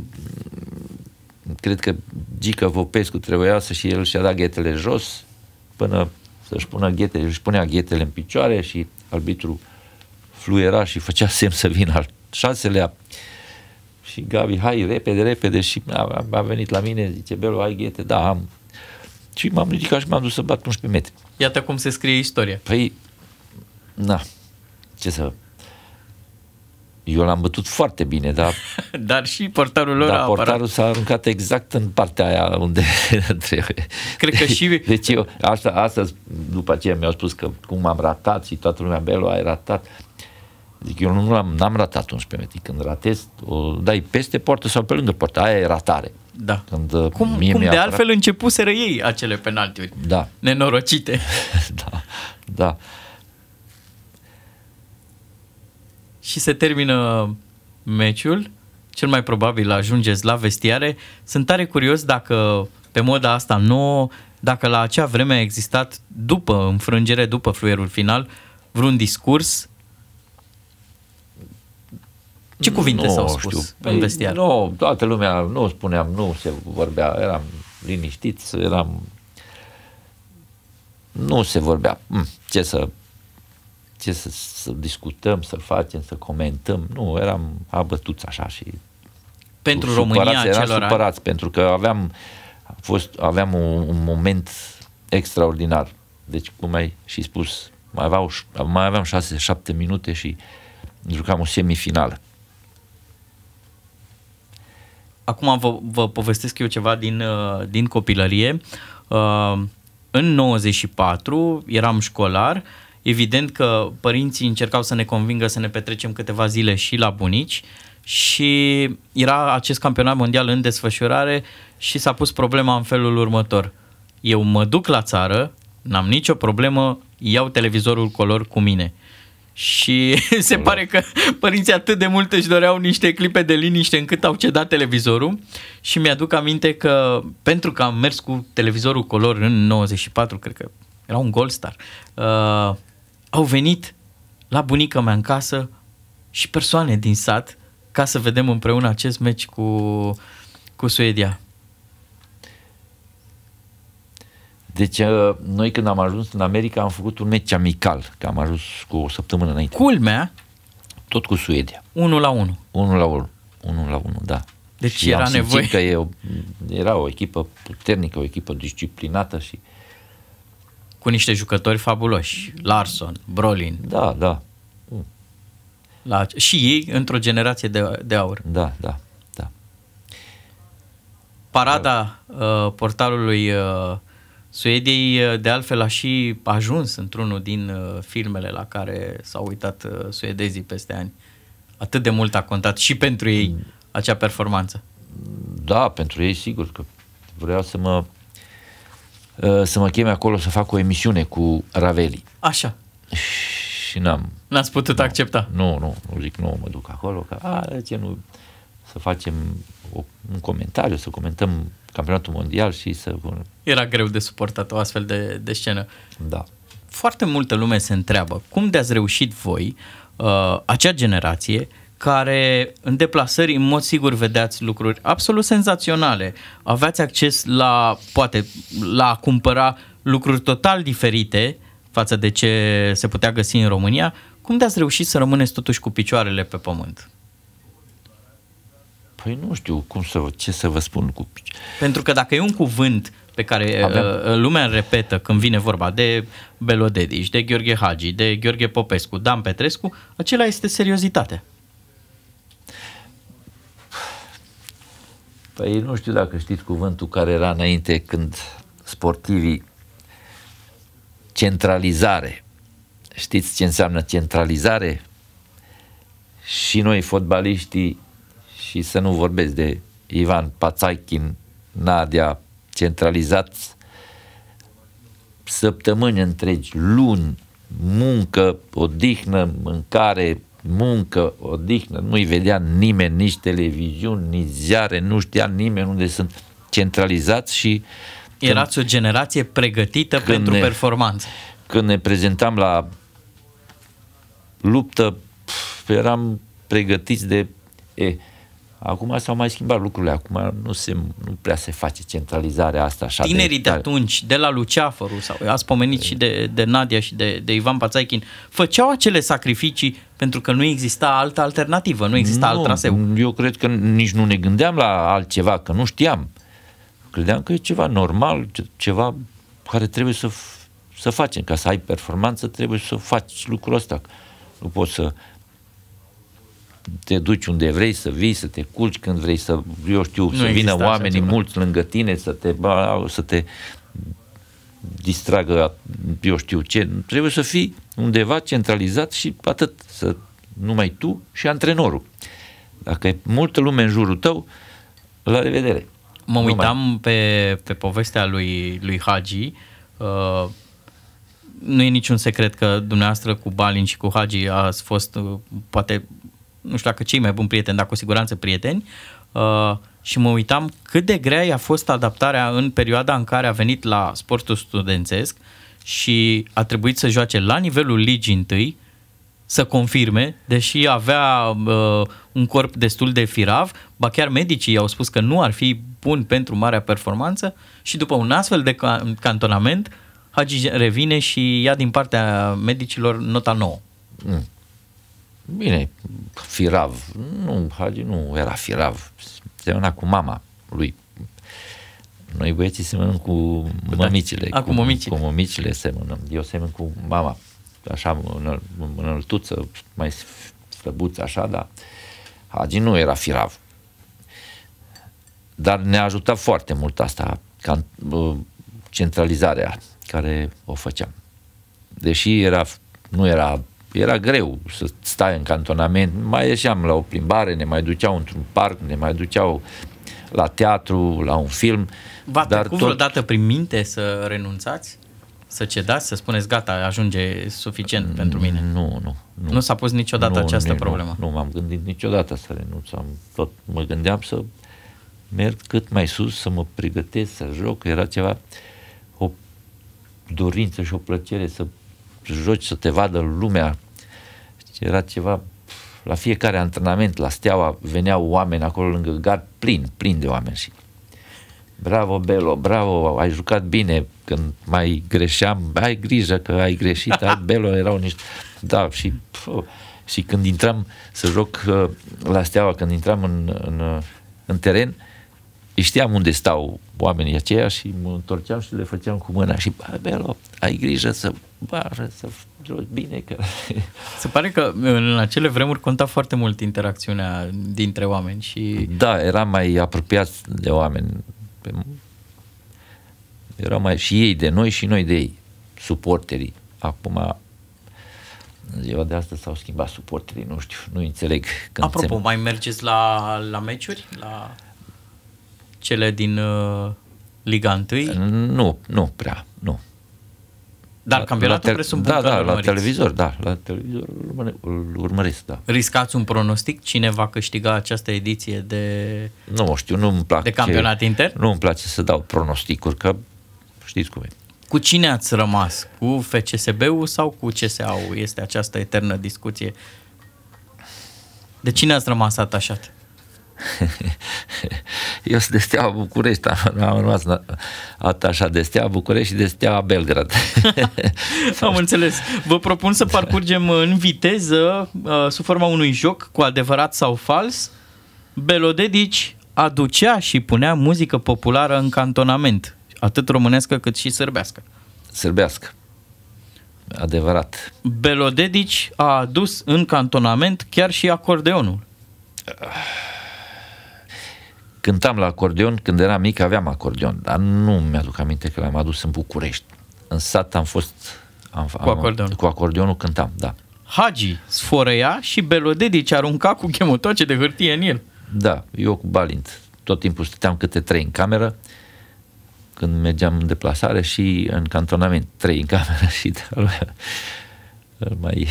cred că Gica Vopescu trebuia să și el și-a dat ghetele jos până să-și pună ghetele, își punea ghetele în picioare și arbitru fluiera și făcea semn să vină al șaselea și Gavi, hai, repede, repede și a, a venit la mine, zice, Belu, ai ghete, da, am. Și m-am ridicat și m-am dus să bat 11 metri. Iată cum se scrie istoria. Păi, na, ce să eu l-am bătut foarte bine, dar... dar și portarul lor dar a portarul s-a aruncat exact în partea aia unde trebuie. Cred că și... Deci eu, asta, astăzi, după aceea mi-au spus că cum am ratat și toată lumea, Belo, ai ratat. Zic, eu nu am, n-am ratat 11 metri. Când ratez, o dai peste poartă sau pe lângă poartă. Aia e ratare. Da. Când cum mie cum de apărat... altfel începuseră ei acele penaltiuri. Da. Nenorocite. da, da. și se termină meciul, cel mai probabil ajungeți la vestiare. Sunt tare curios dacă pe moda asta nouă, dacă la acea vreme a existat, după înfrângere, după fluierul final, vreun discurs ce cuvinte nu, s-au spus știu. în păi, vestiar? Nu, toată lumea, nu spuneam, nu se vorbea, eram liniștiți, eram... Nu se vorbea. Hmm, ce să ce să, să discutăm, să facem, să comentăm. Nu, eram abătuți așa și pentru România eram celor supărați pentru că aveam, a fost, aveam un, un moment extraordinar. Deci, cum ai și spus, mai, aveau, mai aveam 6-7 minute și jucam o semifinală. Acum vă, vă povestesc eu ceva din, uh, din copilărie. Uh, în 94 eram școlar Evident că părinții încercau să ne convingă să ne petrecem câteva zile și la bunici și era acest campionat mondial în desfășurare și s-a pus problema în felul următor. Eu mă duc la țară, n-am nicio problemă, iau televizorul color cu mine. Și se pare că părinții atât de mult își doreau niște clipe de liniște încât au cedat televizorul și mi-aduc aminte că pentru că am mers cu televizorul color în 94, cred că era un Gold Star, uh, au venit la bunica mea în casă și persoane din sat ca să vedem împreună acest meci cu, cu Suedia. Deci uh, noi când am ajuns în America am făcut un meci amical, că am ajuns cu o săptămână înainte. Culmea? Tot cu Suedia. 1 la 1. 1 la 1. 1 la 1, da. Deci și era am nevoie. că e, o, era o echipă puternică, o echipă disciplinată și uh, cu niște jucători fabuloși. Larson, Brolin. Da, da. La, și ei într-o generație de, de aur. Da, da, da. Parada uh, portalului uh, Suediei, uh, de altfel, a și ajuns într-unul din uh, filmele la care s-au uitat uh, suedezii peste ani. Atât de mult a contat și pentru ei mm. acea performanță. Da, pentru ei, sigur că vreau să mă Uh, să mă cheme acolo să fac o emisiune cu Raveli. Așa. Și n-am... N-ați putut nu, accepta. Nu, nu, nu zic, nu mă duc acolo, că a, ce nu, să facem o, un comentariu, să comentăm campionatul mondial și să... Era greu de suportat o astfel de, de scenă. Da. Foarte multă lume se întreabă cum de ați reușit voi, uh, acea generație, uh, care în deplasări în mod sigur vedeați lucruri absolut senzaționale. Aveați acces la, poate, la a cumpăra lucruri total diferite față de ce se putea găsi în România. Cum de-ați reușit să rămâneți totuși cu picioarele pe pământ? Păi nu știu cum să, ce să vă spun cu Pentru că dacă e un cuvânt pe care Avem... Uh, uh, lumea îl repetă când vine vorba de Belodedici, de Gheorghe Hagi, de Gheorghe Popescu, Dan Petrescu, acela este seriozitatea. Păi nu știu dacă știți cuvântul care era înainte când sportivii centralizare. Știți ce înseamnă centralizare? Și noi fotbaliștii și să nu vorbesc de Ivan Pațaichin, Nadia, centralizați săptămâni întregi, luni, muncă, odihnă, mâncare, muncă, odihnă, nu-i vedea nimeni, nici televiziuni, nici ziare, nu știa nimeni unde sunt centralizați și... Când, o generație pregătită pentru ne, performanță. Când ne prezentam la luptă, eram pregătiți de... E, Acum s-au mai schimbat lucrurile, acum nu, se, nu prea se face centralizarea asta așa. Tinerii de, de atunci, de la Luceafărul, sau ați pomenit e... și de, de Nadia și de, de Ivan Pațaichin, făceau acele sacrificii pentru că nu exista altă alternativă, nu exista nu, alt traseu. Eu cred că nici nu ne gândeam la altceva, că nu știam. Credeam că e ceva normal, ceva care trebuie să, să facem. Ca să ai performanță, trebuie să faci lucrul ăsta. Nu poți să te duci unde vrei, să vii, să te culci când vrei, să, eu știu, nu să vină oamenii mulți lângă tine, să te, să te distragă, eu știu ce. Trebuie să fii undeva centralizat și atât, să numai tu și antrenorul. Dacă e multă lume în jurul tău, la revedere. Mă numai. uitam pe, pe povestea lui, lui Hagi. Uh, nu e niciun secret că dumneavoastră cu Balin și cu Hagi ați fost, uh, poate, nu știu dacă cei mai buni prieteni, dar cu siguranță prieteni. Uh, și mă uitam cât de grea i-a fost adaptarea în perioada în care a venit la sportul studențesc și a trebuit să joace la nivelul ligii întâi, să confirme, deși avea uh, un corp destul de firav, ba chiar medicii au spus că nu ar fi bun pentru marea performanță și după un astfel de cantonament, Hagi revine și ia din partea medicilor nota 9. Mm. Bine, firav. Nu, Hagi nu era firav seamănă cu mama lui. Noi băieții semănăm cu da. mămicile. A, cu, cu mămicile. Cu mămicile semănăm. Eu semăn cu mama. Așa, în, înăltuță, mai slăbuță, așa, dar Hagi nu era firav. Dar ne-a ajutat foarte mult asta, ca centralizarea care o făceam. Deși era, nu era era greu să stai în cantonament, mai ieșeam la o plimbare, ne mai duceau într-un parc, ne mai duceau la teatru, la un film. V-a dar trecut tot... vreodată prin minte să renunțați? Să cedați? Să spuneți gata, ajunge suficient N- mm, pentru mine? Nu, nu. Nu, nu s-a pus niciodată nu, această nu, problemă? Nu, nu m-am gândit niciodată să renunț. Am tot, mă gândeam să merg cât mai sus, să mă pregătesc, să joc. Era ceva, o dorință și o plăcere să joci, să te vadă lumea, deci era ceva la fiecare antrenament, la Steaua, veneau oameni acolo lângă gard, plin, plin de oameni și bravo Belo, bravo, ai jucat bine când mai greșeam, ai grijă că ai greșit, ai, Belo erau niște, da, și pf, și când intram să joc uh, la Steaua, când intram în, în, uh, în teren, știam unde stau oamenii aceia și mă întorceam și le făceam cu mâna și, Belo, ai grijă să pare să joci bine. Că... Se pare că în acele vremuri conta foarte mult interacțiunea dintre oameni și... Da, era mai apropiat de oameni. Erau mai și ei de noi și noi de ei, suporterii. Acum în ziua de astăzi s-au schimbat suporterii, nu știu, nu înțeleg. Când Apropo, se... mai mergeți la, la meciuri? La cele din uh, Liga 1? Nu, nu prea, nu. Dar la, campionatul la presupun Da, da, la televizor, da, la televizor îl urmăresc, da. Riscați un pronostic? Cine va câștiga această ediție de Nu știu, nu îmi place. De campionat inter? Nu îmi place să dau pronosticuri, că știți cum e. Cu cine ați rămas? Cu FCSB-ul sau cu CSA-ul? Este această eternă discuție. De cine ați rămas atașat? Eu sunt de Steaua București, am, am rămas atașat de Steaua București și de Steaua Belgrad. am înțeles. Vă propun să parcurgem în viteză, uh, sub forma unui joc, cu adevărat sau fals. Belodedici aducea și punea muzică populară în cantonament, atât românescă cât și sârbească. Sârbească. Adevărat. Belodedici a adus în cantonament chiar și acordeonul. Ah. Cântam la acordeon, când eram mic aveam acordeon, dar nu mi-aduc aminte că l-am adus în București. În sat am fost... Am, cu, acordeon. am, cu acordeonul cântam, da. Hagi sfărăia și Belodedici arunca cu chemotoace de hârtie în el. Da, eu cu Balint. Tot timpul stăteam câte trei în cameră, când mergeam în deplasare și în cantonament, trei în cameră și de mai...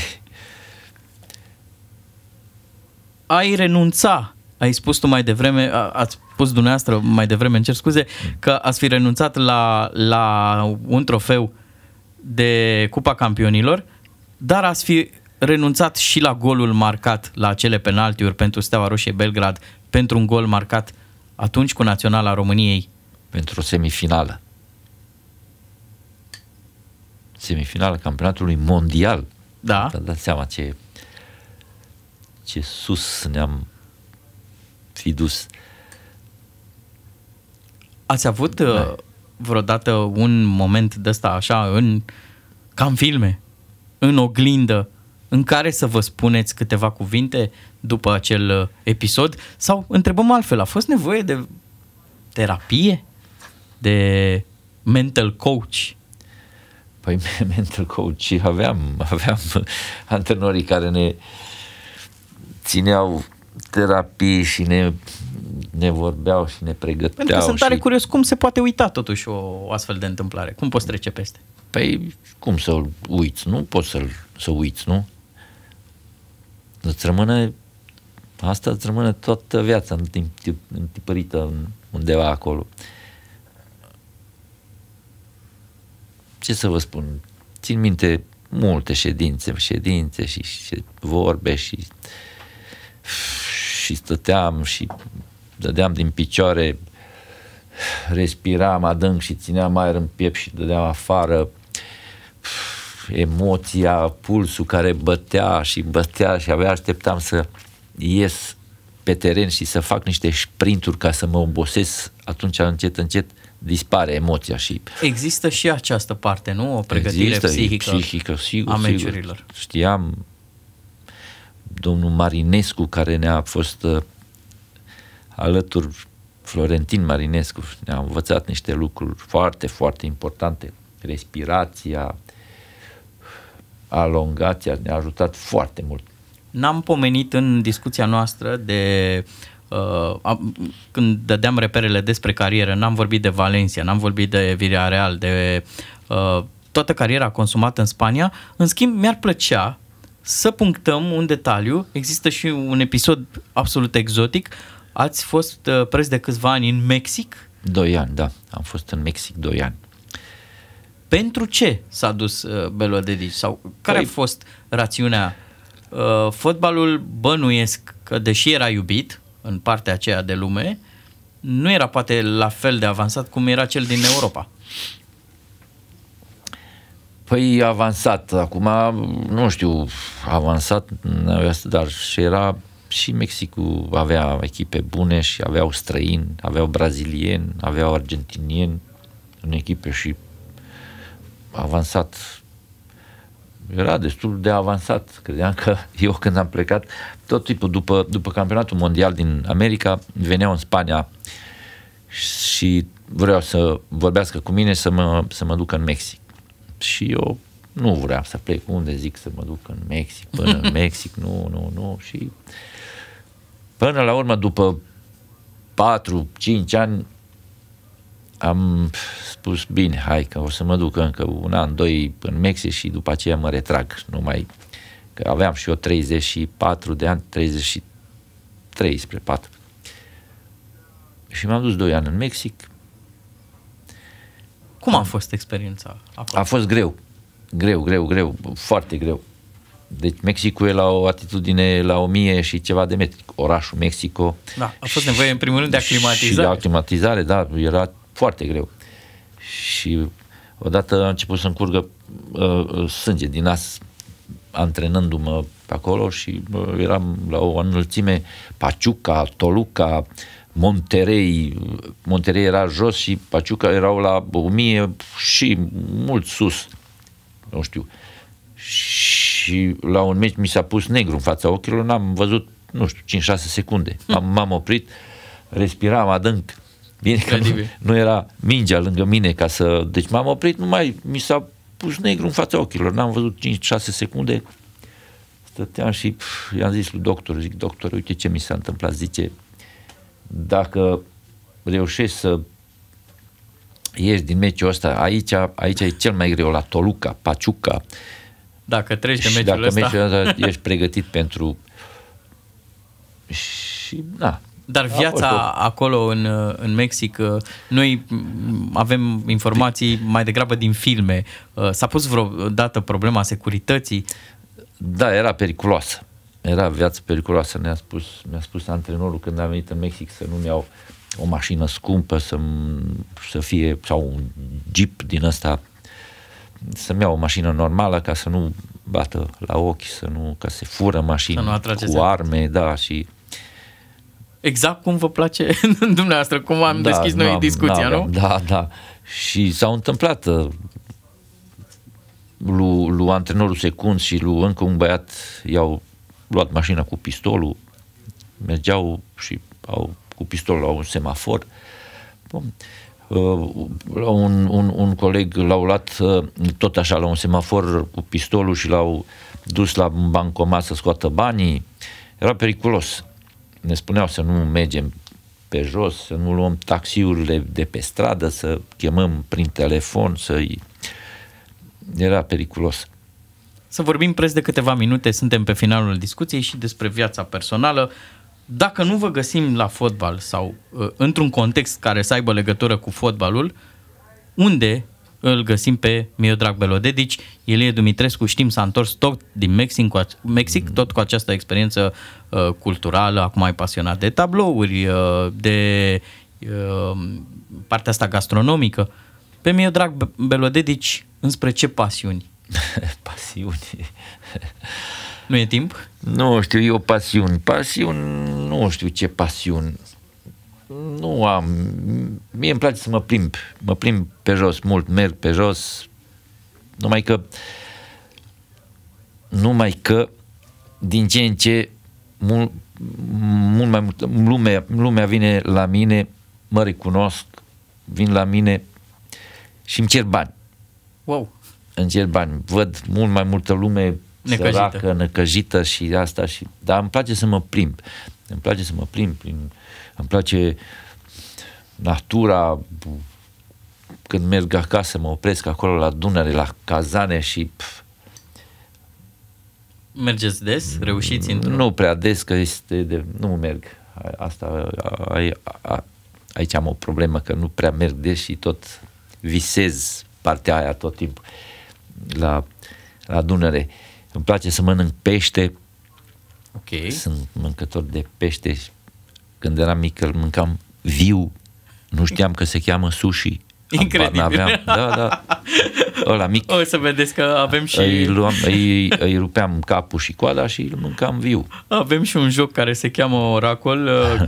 Ai renunța, ai spus tu mai devreme, ați spus dumneavoastră mai devreme, încerc scuze, că ați fi renunțat la, la un trofeu de Cupa Campionilor, dar ați fi renunțat și la golul marcat la acele penaltiuri pentru Steaua Roșie Belgrad, pentru un gol marcat atunci cu Naționala României. Pentru semifinală. Semifinala campionatului mondial. Da. Dar dați seama ce, ce sus ne-am fi dus. Uh, Ați avut da. vreodată un moment de ăsta așa în ca în filme, în oglindă, în care să vă spuneți câteva cuvinte după acel uh, episod sau întrebăm altfel, a fost nevoie de terapie, de mental coach? Păi mental coach aveam, aveam antrenorii care ne țineau terapii și ne ne vorbeau și ne pregăteau. Pentru că sunt tare curios cum se poate uita totuși o astfel de întâmplare. Cum poți trece peste? Păi cum să-l uiți? Nu poți să-l să uiți, nu? Îți rămâne asta îți rămâne toată viața întipărită undeva acolo. Ce să vă spun? Țin minte multe ședințe, ședințe și, și vorbe și și stăteam și dădeam din picioare, respiram adânc și țineam aer în piept și dădeam afară emoția, pulsul care bătea și bătea și abia așteptam să ies pe teren și să fac niște sprinturi ca să mă obosesc, atunci încet, încet dispare emoția și... Există și această parte, nu? O pregătire Există, psihică, psihică sigur, a meciurilor. Sigur. Știam domnul Marinescu care ne-a fost uh, alături Florentin Marinescu ne-a învățat niște lucruri foarte, foarte importante. Respirația, alongația ne-a ajutat foarte mult. N-am pomenit în discuția noastră de uh, am, când dădeam reperele despre carieră, n-am vorbit de Valencia, n-am vorbit de Villarreal, de uh, toată cariera consumată în Spania. În schimb, mi-ar plăcea să punctăm un detaliu. Există și un episod absolut exotic Ați fost uh, preț de câțiva ani în Mexic? Doi ani, da. Am fost în Mexic doi ani. Pentru ce s-a dus uh, Belo Dedici? Sau care păi... a fost rațiunea? Uh, fotbalul bănuiesc că, deși era iubit în partea aceea de lume, nu era poate la fel de avansat cum era cel din Europa. Păi avansat, acum nu știu, avansat, dar și era și Mexicul avea echipe bune și aveau străini, aveau brazilieni, aveau argentinieni în echipe și avansat. Era destul de avansat. Credeam că eu când am plecat, tot tipul după, după campionatul mondial din America, veneau în Spania și vreau să vorbească cu mine să mă, să mă duc în Mexic. Și eu nu vreau să plec. Unde zic să mă duc în Mexic, până în Mexic, nu, nu, nu. Și uh, Până la urmă, după 4-5 ani, am spus, bine, hai că o să mă duc încă un an, doi în Mexic și după aceea mă retrag. Numai Că aveam și eu 34 de ani, 33 spre 4. Și m-am dus 2 ani în Mexic. Cum a fost experiența acolo? A fost greu. Greu, greu, greu, foarte greu. Deci Mexicul e la o atitudine la 1000 și ceva de metri, orașul Mexico. Da, a fost nevoie în primul rând de aclimatizare. Și de aclimatizare, da, era foarte greu. Și odată a început să curgă uh, uh, sânge din nas antrenându-mă acolo și uh, eram la o înălțime Paciuca, Toluca, Monterey, Monterey era jos și Paciuca erau la 1000 și mult sus, nu știu și la un meci mi s-a pus negru în fața ochilor, n-am văzut, nu știu, 5-6 secunde. Hm. M-am, m-am oprit, respiram adânc. Bine că nu, nu era mingea lângă mine ca să... Deci m-am oprit, nu mai mi s-a pus negru în fața ochilor. N-am văzut 5-6 secunde. Stăteam și pf, i-am zis lui doctor, zic, doctor, uite ce mi s-a întâmplat. Zice, dacă reușești să ieși din meciul ăsta, aici, aici e cel mai greu, la Toluca, Paciuca, dacă treci de meciul dacă ăsta... meciul ăsta ești pregătit pentru... Și, da, dar viața Apoi, acolo în, în Mexic, uh, noi avem informații mai degrabă din filme. Uh, s-a pus vreodată problema securității? Da, era periculoasă. Era viață periculoasă. mi a spus, mi-a spus antrenorul când am venit în Mexic să nu-mi iau o mașină scumpă, să, să fie, sau un jeep din ăsta să-mi iau o mașină normală ca să nu bată la ochi, să nu, ca să se fură mașini să nu cu arme, atent. da, și Exact cum vă place dumneavoastră, cum am da, deschis noi discuția, nu? Da, da. Și s-au întâmplat uh, lui, lui antrenorul secund și lui încă un băiat i-au luat mașina cu pistolul, mergeau și au cu pistolul la un semafor. Bun. Uh, un, un, un coleg l-au luat uh, tot așa la un semafor cu pistolul și l-au dus la un bancomat să scoată banii. Era periculos. Ne spuneau să nu mergem pe jos, să nu luăm taxiurile de pe stradă, să chemăm prin telefon, să-i... Era periculos. Să vorbim preț de câteva minute, suntem pe finalul discuției și despre viața personală dacă nu vă găsim la fotbal sau uh, într-un context care să aibă legătură cu fotbalul, unde îl găsim pe Miodrag Belodedici, Elie Dumitrescu, știm, s-a întors tot din Mexic, cu, Mexic mm. tot cu această experiență uh, culturală, acum ai pasionat de tablouri, uh, de uh, partea asta gastronomică. Pe Miodrag Belodedici, înspre ce pasiuni? pasiuni? Nu e timp? Nu știu, eu pasiuni. Pasiuni, nu știu ce pasiuni. Nu am. Mie îmi place să mă plimb. Mă plimb pe jos mult, merg pe jos. Numai că numai că din ce în ce mult, mult mai mult lumea, lumea vine la mine, mă recunosc, vin la mine și îmi cer bani. Wow! Îmi cer bani. Văd mult mai multă lume necăjită. săracă, necăjită și asta. Și, dar îmi place să mă plimb. Îmi place să mă plimb. Prin, îmi place natura. Când merg acasă, mă opresc acolo la Dunăre, la Cazane și... Pf, Mergeți des? Reușiți într Nu prea des, că este de... Nu merg. Asta... A, a, a, aici am o problemă, că nu prea merg des și tot visez partea aia tot timpul la, la Dunăre. Uh, îmi place să mănânc pește. Ok. Sunt mâncător de pește. Când eram mic, îl mâncam viu. Nu știam că se cheamă sushi. Incredibil. Aveam, da, da. Ăla mic. O să vedeți că avem și... Îi, luam, îi, îi rupeam capul și coada și îl mâncam viu. Avem și un joc care se cheamă Oracol uh,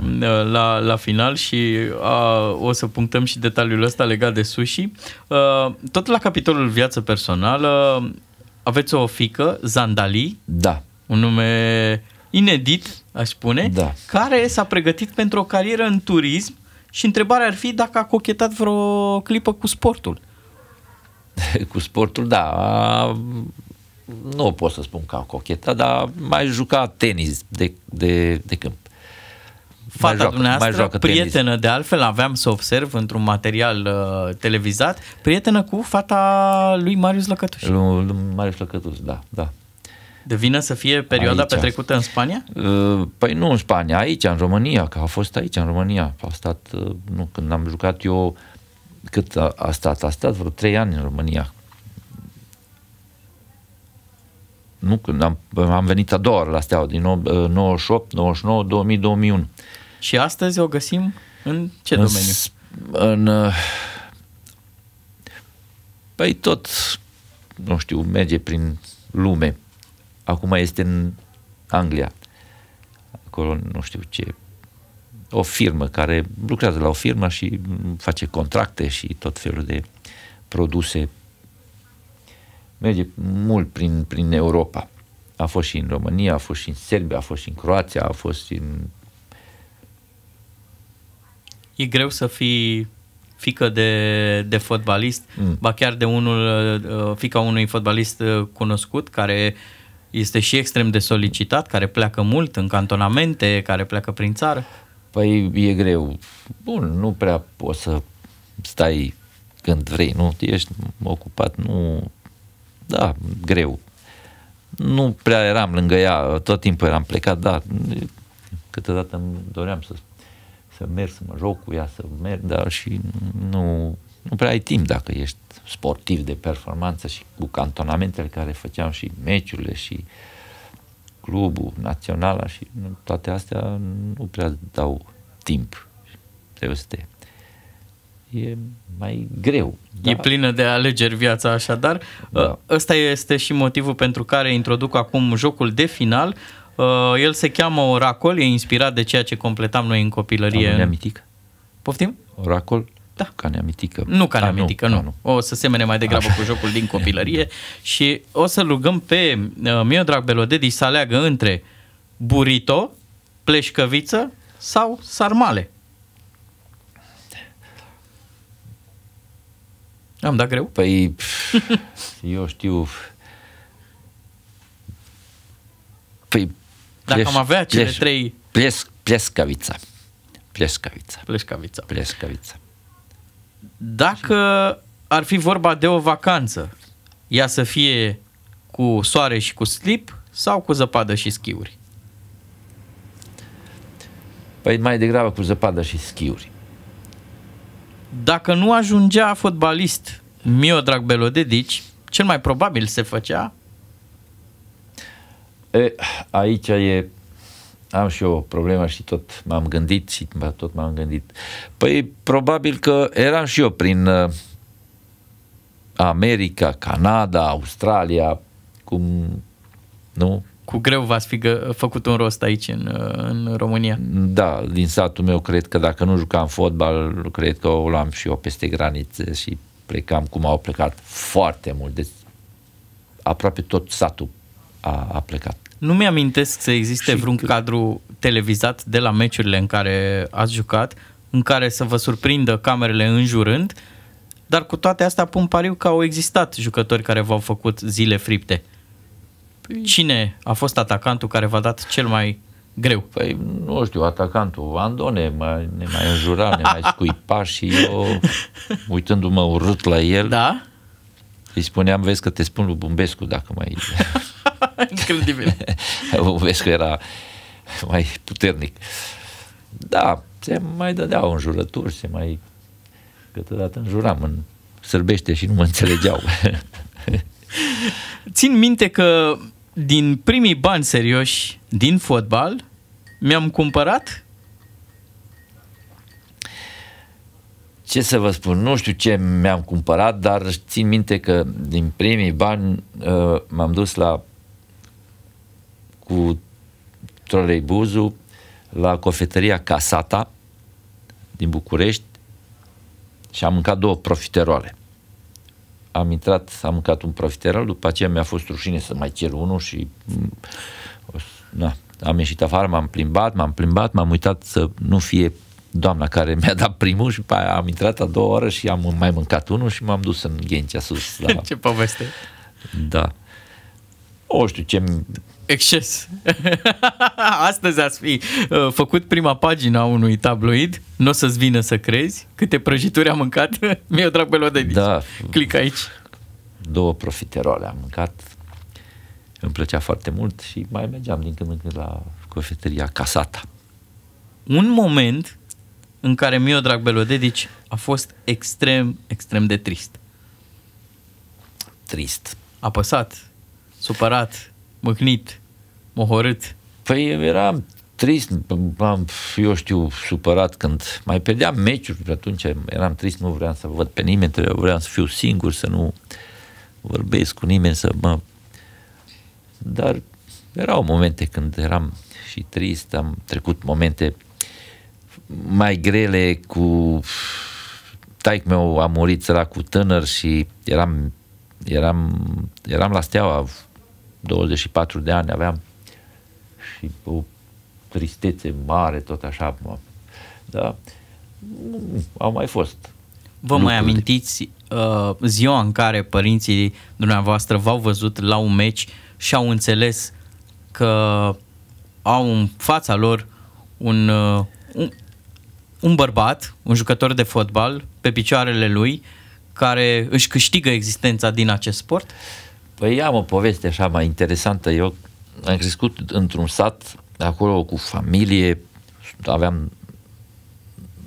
la, la final și a, uh, o să punctăm și detaliul ăsta legat de sushi. Uh, tot la capitolul viață personală, aveți o fică, Zandali. Da. Un nume inedit, aș spune, da. care s-a pregătit pentru o carieră în turism și întrebarea ar fi dacă a cochetat vreo clipă cu sportul. cu sportul, da. A, nu pot să spun că a cochetat, dar mai juca tenis de, de, de câmp fata mai joacă, dumneavoastră, mai joacă prietenă tenis. de altfel, aveam să observ într-un material uh, televizat, prietenă cu fata lui Marius Lăcătuș. Lui, lu, Marius Lăcătuș, da, da. De vină să fie perioada aici. petrecută în Spania? Uh, păi nu în Spania, aici, în România, că a fost aici, în România. A stat, uh, nu, când am jucat eu, cât a, a stat? A stat vreo trei ani în România. Nu, când am, am venit a doua la Steaua, din 98, 99, 2000, 2001. Și astăzi o găsim în ce în, domeniu? În, uh, păi tot, nu știu, merge prin lume. Acum este în Anglia. Acolo nu știu ce o firmă care lucrează la o firmă și face contracte și tot felul de produse. Merge mult prin, prin Europa. A fost și în România, a fost și în Serbia, a fost și în Croația, a fost și în e greu să fii fică de, de fotbalist, mm. ba chiar de unul, uh, fica unui fotbalist uh, cunoscut care este și extrem de solicitat, care pleacă mult în cantonamente, care pleacă prin țară. Păi e greu. Bun, nu prea poți să stai când vrei, nu? Ești ocupat, nu... Da, greu. Nu prea eram lângă ea, tot timpul eram plecat, da, câteodată îmi doream să să merg, să mă joc cu ea, să merg, dar și nu, nu prea ai timp dacă ești sportiv de performanță și cu cantonamentele care făceam și meciurile și clubul, naționala și toate astea nu prea dau timp. Trebuie să te e mai greu. Da? E plină de alegeri viața așadar. Da. Ă, ăsta este și motivul pentru care introduc acum jocul de final. Uh, el se cheamă Oracol, e inspirat de ceea ce completam noi în copilărie. Ca neamitică? Poftim? Oracol? Da. Ca neamitică. Nu ca neamitică, nu. nu. O să semene mai degrabă Așa. cu jocul din copilărie și o să rugăm pe uh, Drag Belodedi să aleagă între burito, pleșcăviță sau sarmale. Am dat greu? Păi, eu știu... Păi, dacă Pleș, am avea cele Pleș, trei... Pleș, plescavița. Plescavița. Plescavița. Plescavița. Dacă ar fi vorba de o vacanță, ea să fie cu soare și cu slip sau cu zăpadă și schiuri? Păi mai degrabă cu zăpadă și schiuri. Dacă nu ajungea fotbalist Miodrag Belodedici, cel mai probabil se făcea E, aici e, am și eu o problemă și tot m-am gândit și tot m-am gândit. Păi probabil că eram și eu prin America, Canada, Australia, cum, nu? Cu greu v-ați fi gă, făcut un rost aici în, în România. Da, din satul meu cred că dacă nu jucam fotbal, cred că o luam și eu peste granițe și plecam cum au plecat foarte mult. Deci aproape tot satul a, a plecat. Nu mi-amintesc să existe și vreun că... cadru televizat de la meciurile în care ați jucat, în care să vă surprindă camerele înjurând, dar cu toate astea pun pariu că au existat jucători care v-au făcut zile fripte. Păi- Cine a fost atacantul care v-a dat cel mai greu? Păi, nu știu, atacantul Andone mai, ne mai înjura, ne mai scuipa și eu, uitându-mă urât la el, da? îi spuneam, vezi că te spun lui Bumbescu dacă mai... Incredibil. că era mai puternic. Da, se mai dădeau în jurături, se mai... Câteodată înjuram în sârbește și nu mă înțelegeau. Țin minte că din primii bani serioși din fotbal mi-am cumpărat ce să vă spun, nu știu ce mi-am cumpărat, dar țin minte că din primii bani uh, m-am dus la cu troleibuzul la cofetăria Casata din București și am mâncat două profiteroale. Am intrat, am mâncat un profiterol, după aceea mi-a fost rușine să mai cer unul și mm, na, am ieșit afară, m-am plimbat, m-am plimbat, m-am uitat să nu fie doamna care mi-a dat primul și pe am intrat a doua oră și am mai mâncat unul și m-am dus în ghencea sus. La... Da. Ce poveste! Da. O știu ce Exces. Astăzi ați fi uh, făcut prima pagina unui tabloid, nu o să-ți vină să crezi câte prăjituri am mâncat. Mi-e o drag pe de da. Clic aici. Două profiterole am mâncat. Îmi plăcea foarte mult și mai mergeam din când în când la cofetăria Casata. Un moment în care drag Belodedici a fost extrem, extrem de trist. Trist. Apăsat, supărat, mâhnit, mohorât? Păi eram trist, am, eu știu, supărat când mai pierdeam meciuri, pe atunci eram trist, nu vreau să văd pe nimeni, vreau să fiu singur, să nu vorbesc cu nimeni, să mă... Dar erau momente când eram și trist, am trecut momente mai grele cu taic meu a murit săracul tânăr și eram, eram, eram la steaua 24 de ani aveam și o tristețe mare, tot așa. Da? Au mai fost. Vă mai amintiți uh, ziua în care părinții dumneavoastră v-au văzut la un meci și au înțeles că au în fața lor un, uh, un, un bărbat, un jucător de fotbal, pe picioarele lui, care își câștigă existența din acest sport? Uh, Păi am o poveste așa mai interesantă. Eu am crescut într-un sat, acolo cu familie, aveam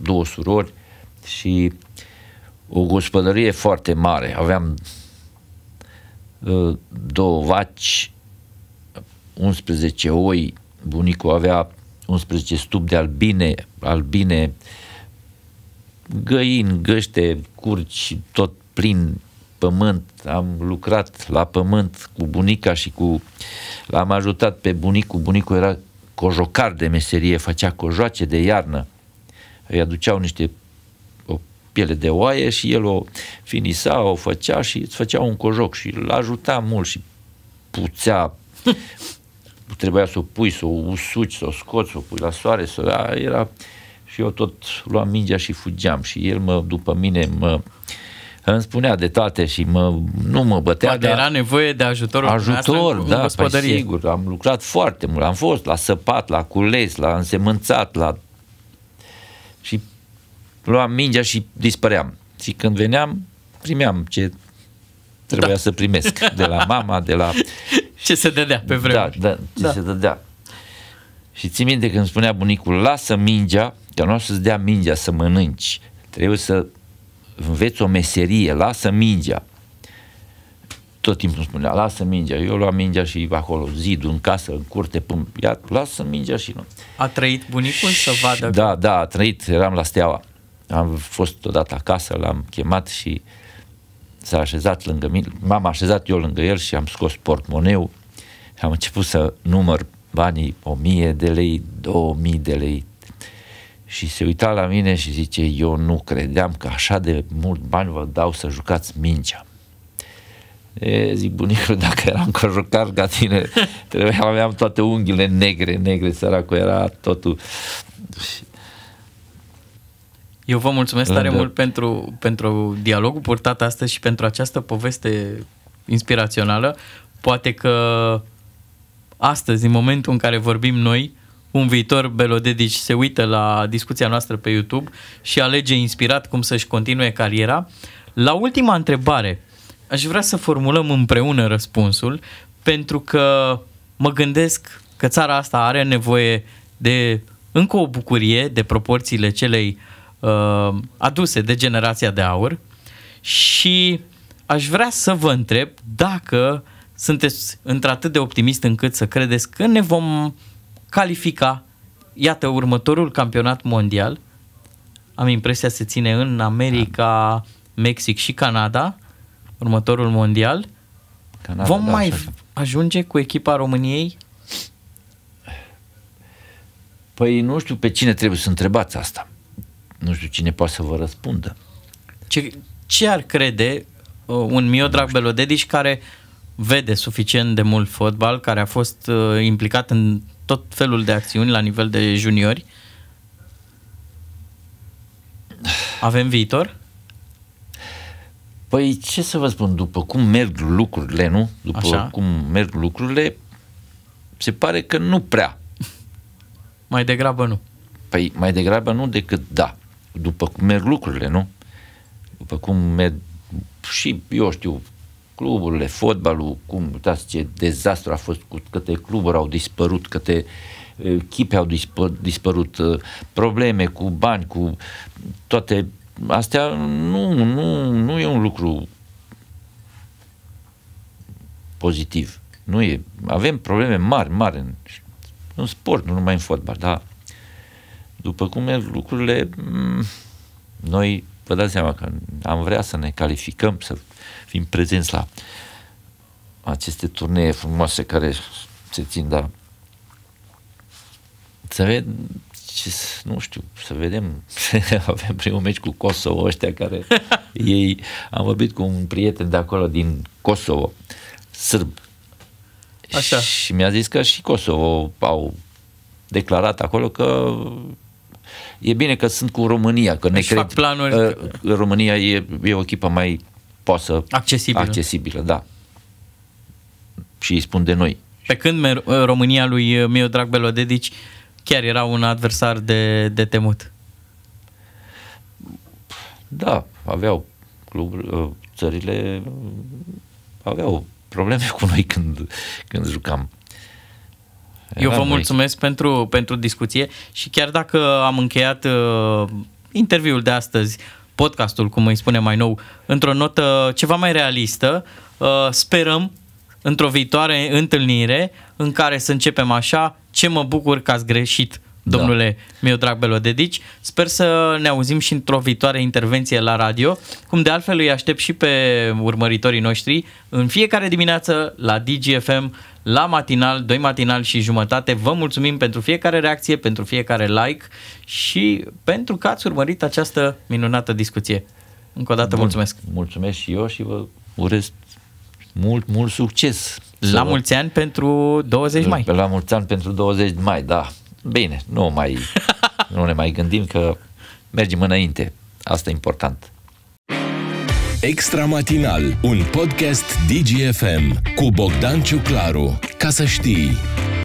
două surori și o gospodărie foarte mare. Aveam ă, două vaci, 11 oi, bunicul avea 11 stup de albine, albine, găini, găște, curci, tot plin pământ, am lucrat la pământ cu bunica și cu... L-am ajutat pe bunicul, bunicul era cojocar de meserie, făcea cojoace de iarnă. Îi aduceau niște o piele de oaie și el o finisa, o făcea și îți făcea un cojoc și îl ajuta mult și puțea trebuia să o pui, să o usuci, să o scoți, să o pui la soare, să era... Și eu tot luam mingea și fugeam și el mă, după mine mă îmi spunea de toate și mă, nu mă bătea. Poate era nevoie de ajutorul Ajutor, în, da, în păi sigur, am lucrat foarte mult, am fost la săpat, la cules, la însemânțat, la... Și luam mingea și dispăream. Și când veneam, primeam ce trebuia da. să primesc de la mama, de la... Ce se dădea pe vremuri. Da, da, ce da. se dădea. Și ții minte când spunea bunicul, lasă mingea, că nu o să-ți dea mingea să mănânci. Trebuie să înveți o meserie, lasă mingea. Tot timpul spunea, lasă mingea. Eu luam mingea și acolo, zidul, în casă, în curte, pum, ia, lasă mingea și nu. A trăit bunicul și, să vadă? Da, da, a trăit, eram la steaua. Am fost odată acasă, l-am chemat și s-a așezat lângă mine, m-am așezat eu lângă el și am scos portmoneu, am început să număr banii, 1000 de lei, 2000 de lei, și se uita la mine și zice, eu nu credeam că așa de mult bani vă dau să jucați mingea. E, zic, bunicul, dacă eram cojocar ca tine, trebuia, aveam toate unghiile negre, negre, săracul era totul. Eu vă mulțumesc tare da. mult pentru, pentru dialogul purtat astăzi și pentru această poveste inspirațională. Poate că astăzi, în momentul în care vorbim noi, un viitor Belodedici se uită la discuția noastră pe YouTube și alege inspirat cum să-și continue cariera. La ultima întrebare, aș vrea să formulăm împreună răspunsul, pentru că mă gândesc că țara asta are nevoie de încă o bucurie de proporțiile celei uh, aduse de generația de aur și aș vrea să vă întreb dacă sunteți într-atât de optimist încât să credeți că ne vom califica, iată, următorul campionat mondial, am impresia se ține în America, Mexic și Canada, următorul mondial. Canada, Vom da, mai așa. ajunge cu echipa României? Păi nu știu pe cine trebuie să întrebați asta. Nu știu cine poate să vă răspundă. Ce, ce ar crede uh, un Miodrag Belodedici care vede suficient de mult fotbal, care a fost uh, implicat în tot felul de acțiuni la nivel de juniori. Avem viitor? Păi ce să vă spun, după cum merg lucrurile, nu? După Așa. cum merg lucrurile, se pare că nu prea. mai degrabă nu. Păi mai degrabă nu decât da. După cum merg lucrurile, nu? După cum merg și, eu știu, cluburile, fotbalul, cum, uitați ce dezastru a fost, câte cluburi au dispărut, câte eh, echipe au dispă, dispărut, eh, probleme cu bani, cu toate astea, nu, nu, nu e un lucru pozitiv. Nu e. Avem probleme mari, mari în, în sport, nu numai în fotbal, dar după cum merg lucrurile, mm, noi Vă dați seama că am vrea să ne calificăm, să fim prezenți la aceste turnee frumoase care se țin, dar să vedem, ce, nu știu, să vedem, avem primul meci cu Kosovo ăștia care ei, am vorbit cu un prieten de acolo din Kosovo, sârb, Așa. și mi-a zis că și Kosovo au declarat acolo că E bine că sunt cu România, că ne deci cred, planuri... Ă, România e, e o echipă mai poasă, accesibilă. accesibilă, da. Și îi spun de noi. Pe când ă, România lui ă, Miu Drag Belodedici chiar era un adversar de, de temut. Da, aveau club, țările aveau probleme cu noi când, când jucam. Eu vă mulțumesc pentru, pentru discuție și chiar dacă am încheiat uh, interviul de astăzi, podcastul, cum îi spune mai nou, într-o notă ceva mai realistă, uh, sperăm într-o viitoare întâlnire în care să începem așa, ce mă bucur că ați greșit da. domnule da. meu drag Belodedici. Sper să ne auzim și într-o viitoare intervenție la radio, cum de altfel îi aștept și pe urmăritorii noștri în fiecare dimineață la DGFM, la matinal, doi matinal și jumătate. Vă mulțumim pentru fiecare reacție, pentru fiecare like și pentru că ați urmărit această minunată discuție. Încă o dată Mul- mulțumesc. Mulțumesc și eu și vă urez mult, mult succes. La mulți ani pentru 20 mai. La mulți ani pentru 20 mai, da. Bine, nu mai nu ne mai gândim că mergem înainte. Asta e important. Extra matinal, un podcast DGFM cu Bogdan Ciuclaru. Ca să știi.